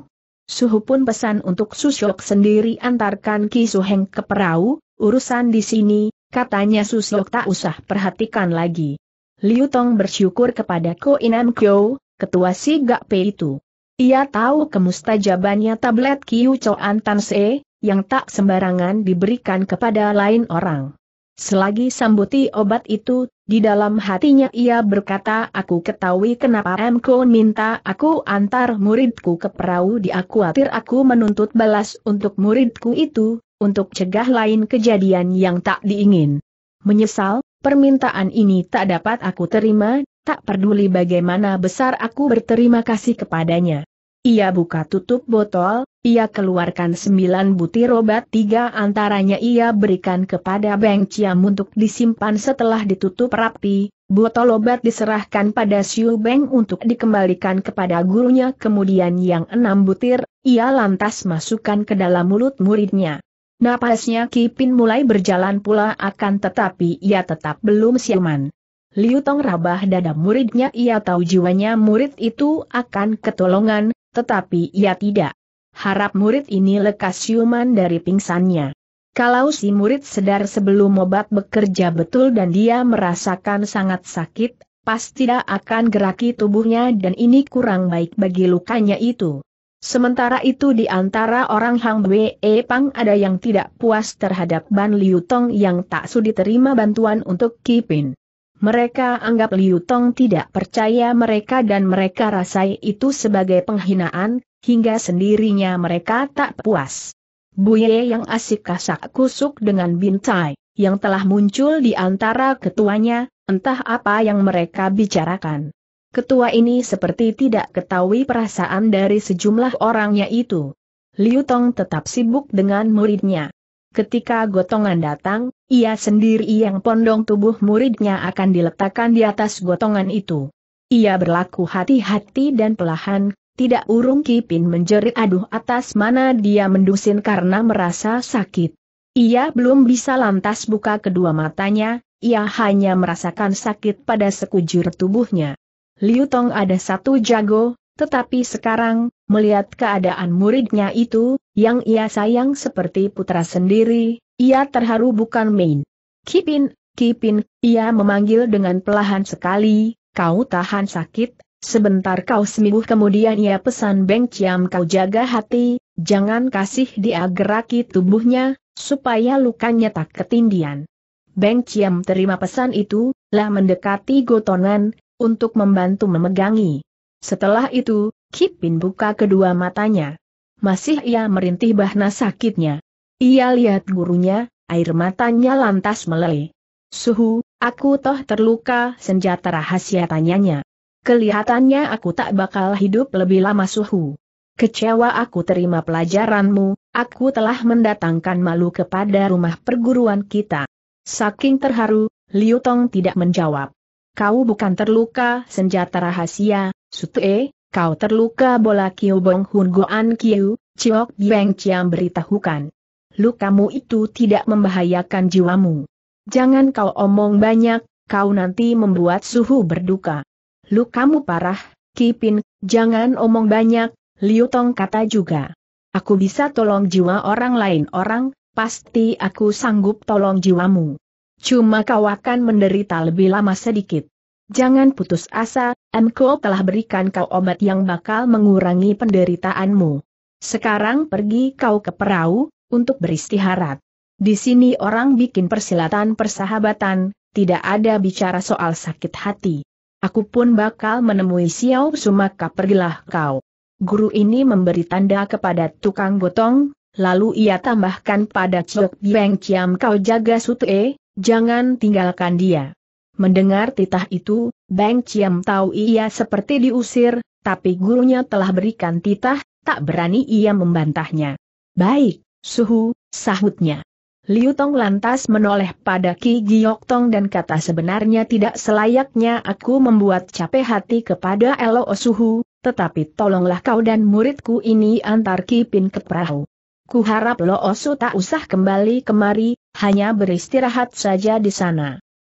Suhu pun pesan untuk Susyok sendiri antarkan Ki Su Heng ke perahu, urusan di sini, katanya Susyok tak usah perhatikan lagi. Liu Tong bersyukur kepada Ko Inam Kyo, ketua si gak Pe itu. Ia tahu kemustajabannya tablet Kiu Choan Tan Se, yang tak sembarangan diberikan kepada lain orang. Selagi sambuti obat itu, di dalam hatinya ia berkata aku ketahui kenapa Mko minta aku antar muridku ke perahu di aku khawatir aku menuntut balas untuk muridku itu, untuk cegah lain kejadian yang tak diingin. Menyesal, permintaan ini tak dapat aku terima, tak peduli bagaimana besar aku berterima kasih kepadanya. Ia buka tutup botol, ia keluarkan sembilan butir obat tiga antaranya ia berikan kepada Beng Ciam untuk disimpan setelah ditutup rapi, botol obat diserahkan pada Siu Beng untuk dikembalikan kepada gurunya kemudian yang enam butir, ia lantas masukkan ke dalam mulut muridnya. Napasnya Kipin mulai berjalan pula akan tetapi ia tetap belum siuman. Liu Tong rabah dada muridnya ia tahu jiwanya murid itu akan ketolongan, tetapi ia tidak. Harap murid ini lekas siuman dari pingsannya. Kalau si murid sedar sebelum obat bekerja betul dan dia merasakan sangat sakit, pasti tidak akan geraki tubuhnya dan ini kurang baik bagi lukanya itu. Sementara itu di antara orang Hang Wei e Pang ada yang tidak puas terhadap Ban Liu Tong yang tak sudi terima bantuan untuk Kipin. Mereka anggap Liu Tong tidak percaya mereka dan mereka rasai itu sebagai penghinaan, hingga sendirinya mereka tak puas. Buye yang asik kasak kusuk dengan Bintai, yang telah muncul di antara ketuanya, entah apa yang mereka bicarakan. Ketua ini seperti tidak ketahui perasaan dari sejumlah orangnya itu. Liu Tong tetap sibuk dengan muridnya. Ketika gotongan datang, ia sendiri yang pondong tubuh muridnya akan diletakkan di atas gotongan itu. Ia berlaku hati-hati dan pelahan, tidak urung Kipin menjerit aduh atas mana dia mendusin karena merasa sakit. Ia belum bisa lantas buka kedua matanya, ia hanya merasakan sakit pada sekujur tubuhnya. Liu Tong ada satu jago, tetapi sekarang, Melihat keadaan muridnya itu, yang ia sayang seperti putra sendiri, ia terharu bukan main. Kipin, Kipin, ia memanggil dengan pelahan sekali, kau tahan sakit, sebentar kau sembuh kemudian ia pesan Beng Ciam kau jaga hati, jangan kasih dia geraki tubuhnya, supaya lukanya tak ketindian. Beng Ciam terima pesan itu, lah mendekati gotongan, untuk membantu memegangi. Setelah itu, Kipin buka kedua matanya. Masih ia merintih bahna sakitnya. Ia lihat gurunya, air matanya lantas meleleh. Suhu, aku toh terluka senjata rahasia tanyanya. Kelihatannya aku tak bakal hidup lebih lama suhu. Kecewa aku terima pelajaranmu, aku telah mendatangkan malu kepada rumah perguruan kita. Saking terharu, Liu Tong tidak menjawab. Kau bukan terluka senjata rahasia, Sutue, kau terluka bola Kiu Bong Hun Goan Kiu, Ciok Beng Ciam beritahukan. Lukamu itu tidak membahayakan jiwamu. Jangan kau omong banyak, kau nanti membuat suhu berduka. Lukamu parah, Kipin, jangan omong banyak, Liu Tong kata juga. Aku bisa tolong jiwa orang lain orang, pasti aku sanggup tolong jiwamu. Cuma kau akan menderita lebih lama sedikit. Jangan putus asa, Mko telah berikan kau obat yang bakal mengurangi penderitaanmu. Sekarang pergi kau ke perahu, untuk beristirahat. Di sini orang bikin persilatan persahabatan, tidak ada bicara soal sakit hati. Aku pun bakal menemui Xiao Sumaka pergilah kau. Guru ini memberi tanda kepada tukang gotong, lalu ia tambahkan pada Chok Beng Chiam kau jaga Sutee, jangan tinggalkan dia. Mendengar titah itu, Bang Ciam tahu ia seperti diusir, tapi gurunya telah berikan titah, tak berani ia membantahnya. Baik, suhu, sahutnya. Liu Tong lantas menoleh pada Ki Giok Tong dan kata sebenarnya tidak selayaknya aku membuat capek hati kepada Elo Suhu, tetapi tolonglah kau dan muridku ini antar Ki Pin ke perahu. Kuharap Lo Osu tak usah kembali kemari, hanya beristirahat saja di sana.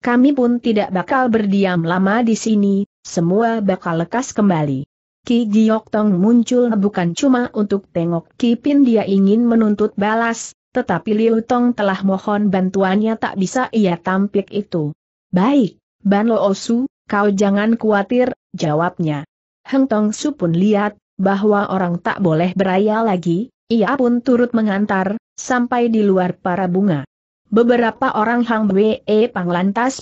Kami pun tidak bakal berdiam lama di sini, semua bakal lekas kembali. Ki Giok Tong muncul bukan cuma untuk tengok Ki Pin dia ingin menuntut balas, tetapi Liu Tong telah mohon bantuannya tak bisa ia tampik itu. Baik, Ban Lo Osu, kau jangan khawatir, jawabnya. Heng Tong Su pun lihat, bahwa orang tak boleh beraya lagi, ia pun turut mengantar, sampai di luar para bunga. Beberapa orang Hang Wee eh, Pang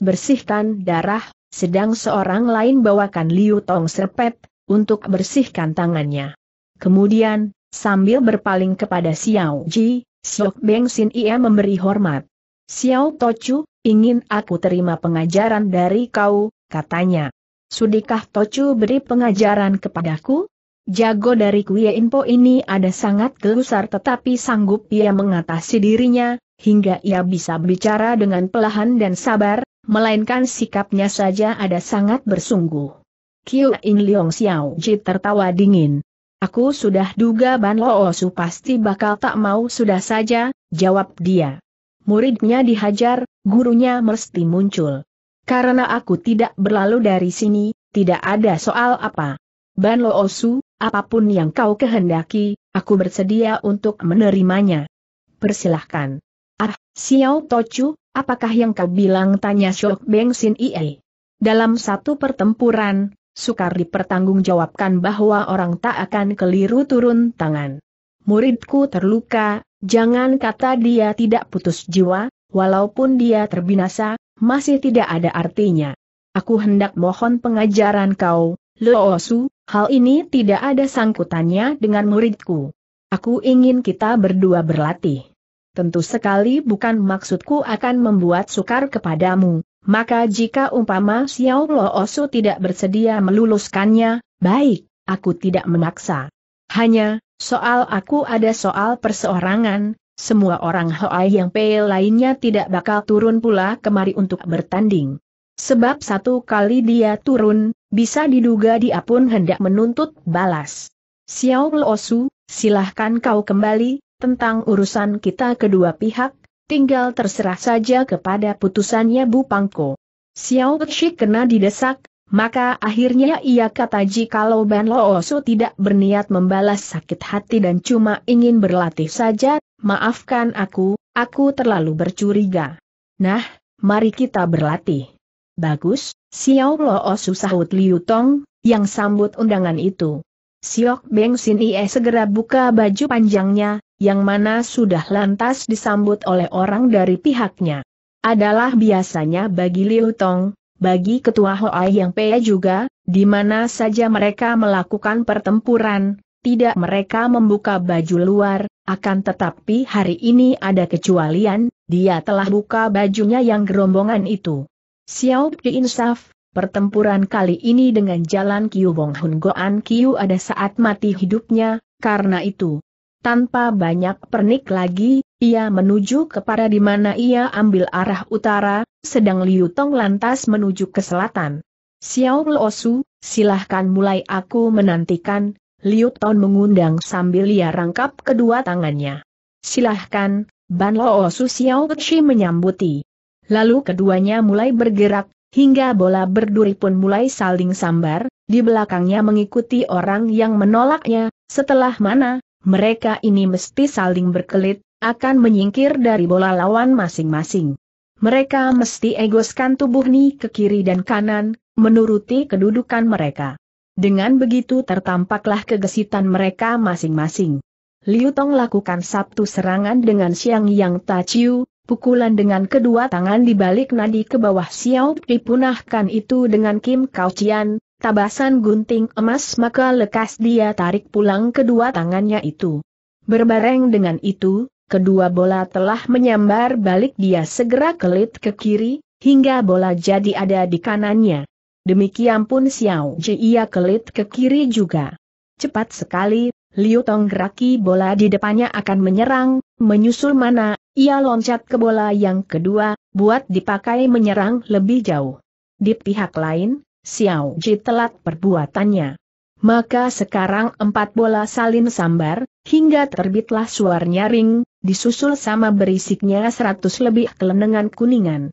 bersihkan darah, sedang seorang lain bawakan Liu Tong serpet, untuk bersihkan tangannya. Kemudian, sambil berpaling kepada Xiao Ji, Sok Beng Sin ia memberi hormat. Xiao Tochu, ingin aku terima pengajaran dari kau, katanya. Sudikah Tochu beri pengajaran kepadaku? Jago dari Kuya Inpo ini ada sangat gelusar tetapi sanggup ia mengatasi dirinya, hingga ia bisa bicara dengan pelahan dan sabar, melainkan sikapnya saja ada sangat bersungguh. Kiu In Leong Xiao Ji tertawa dingin. Aku sudah duga Ban Lo Su pasti bakal tak mau sudah saja, jawab dia. Muridnya dihajar, gurunya mesti muncul. Karena aku tidak berlalu dari sini, tidak ada soal apa. Ban Lo Su, apapun yang kau kehendaki, aku bersedia untuk menerimanya. Persilahkan. Ah, Xiao Tochu, apakah yang kau bilang tanya Shok Beng Sin Ie? Dalam satu pertempuran, sukar dipertanggungjawabkan bahwa orang tak akan keliru turun tangan. Muridku terluka, jangan kata dia tidak putus jiwa, walaupun dia terbinasa, masih tidak ada artinya. Aku hendak mohon pengajaran kau, Loosu, hal ini tidak ada sangkutannya dengan muridku. Aku ingin kita berdua berlatih. Tentu sekali bukan maksudku akan membuat sukar kepadamu, maka jika umpama Xiao Lo Oso tidak bersedia meluluskannya, baik, aku tidak memaksa. Hanya, soal aku ada soal perseorangan, semua orang Hoai yang Pei lainnya tidak bakal turun pula kemari untuk bertanding. Sebab satu kali dia turun, bisa diduga dia pun hendak menuntut balas. Xiao Lo Osu, silahkan kau kembali, tentang urusan kita kedua pihak, tinggal terserah saja kepada putusannya Bu Pangko. Xiao Xi kena didesak, maka akhirnya ia kata jikalau Ban Looso tidak berniat membalas sakit hati dan cuma ingin berlatih saja, maafkan aku, aku terlalu bercuriga. Nah, mari kita berlatih. Bagus, Xiao Looso sahut Liu Tong, yang sambut undangan itu. Siok Beng Sin Ie segera buka baju panjangnya, yang mana sudah lantas disambut oleh orang dari pihaknya. Adalah biasanya bagi Liu Tong, bagi Ketua Hoai yang Pei juga, di mana saja mereka melakukan pertempuran, tidak mereka membuka baju luar, akan tetapi hari ini ada kecualian, dia telah buka bajunya yang gerombongan itu. Xiao Pi Insaf, Pertempuran kali ini dengan jalan Kiu Bong Hun Goan Kiu ada saat mati hidupnya, karena itu, tanpa banyak pernik lagi, ia menuju kepada para di mana ia ambil arah utara, sedang Liu Tong lantas menuju ke selatan. Xiao Losu, silahkan mulai aku menantikan, Liu Tong mengundang sambil ia rangkap kedua tangannya. Silahkan, Ban Losu Xiao Qi menyambuti. Lalu keduanya mulai bergerak, hingga bola berduri pun mulai saling sambar, di belakangnya mengikuti orang yang menolaknya, setelah mana, mereka ini mesti saling berkelit, akan menyingkir dari bola lawan masing-masing. Mereka mesti egoskan tubuh Ni ke kiri dan kanan, menuruti kedudukan mereka. Dengan begitu tertampaklah kegesitan mereka masing-masing. Liu Tong lakukan satu serangan dengan Xiang Yang Tachiu, pukulan dengan kedua tangan di balik nadi ke bawah Xiao dipunahkan itu dengan Kim Kao Chian, tabasan gunting emas maka lekas dia tarik pulang kedua tangannya itu. Berbareng dengan itu, kedua bola telah menyambar balik dia segera kelit ke kiri, hingga bola jadi ada di kanannya. Demikian pun Xiao Jia kelit ke kiri juga. Cepat sekali, Liu Tong geraki bola di depannya akan menyerang, menyusul mana, ia loncat ke bola yang kedua, buat dipakai menyerang lebih jauh. Di pihak lain, Xiao Ji telat perbuatannya. Maka sekarang empat bola salin sambar, hingga terbitlah suar nyaring, disusul sama berisiknya seratus lebih kelenengan kuningan.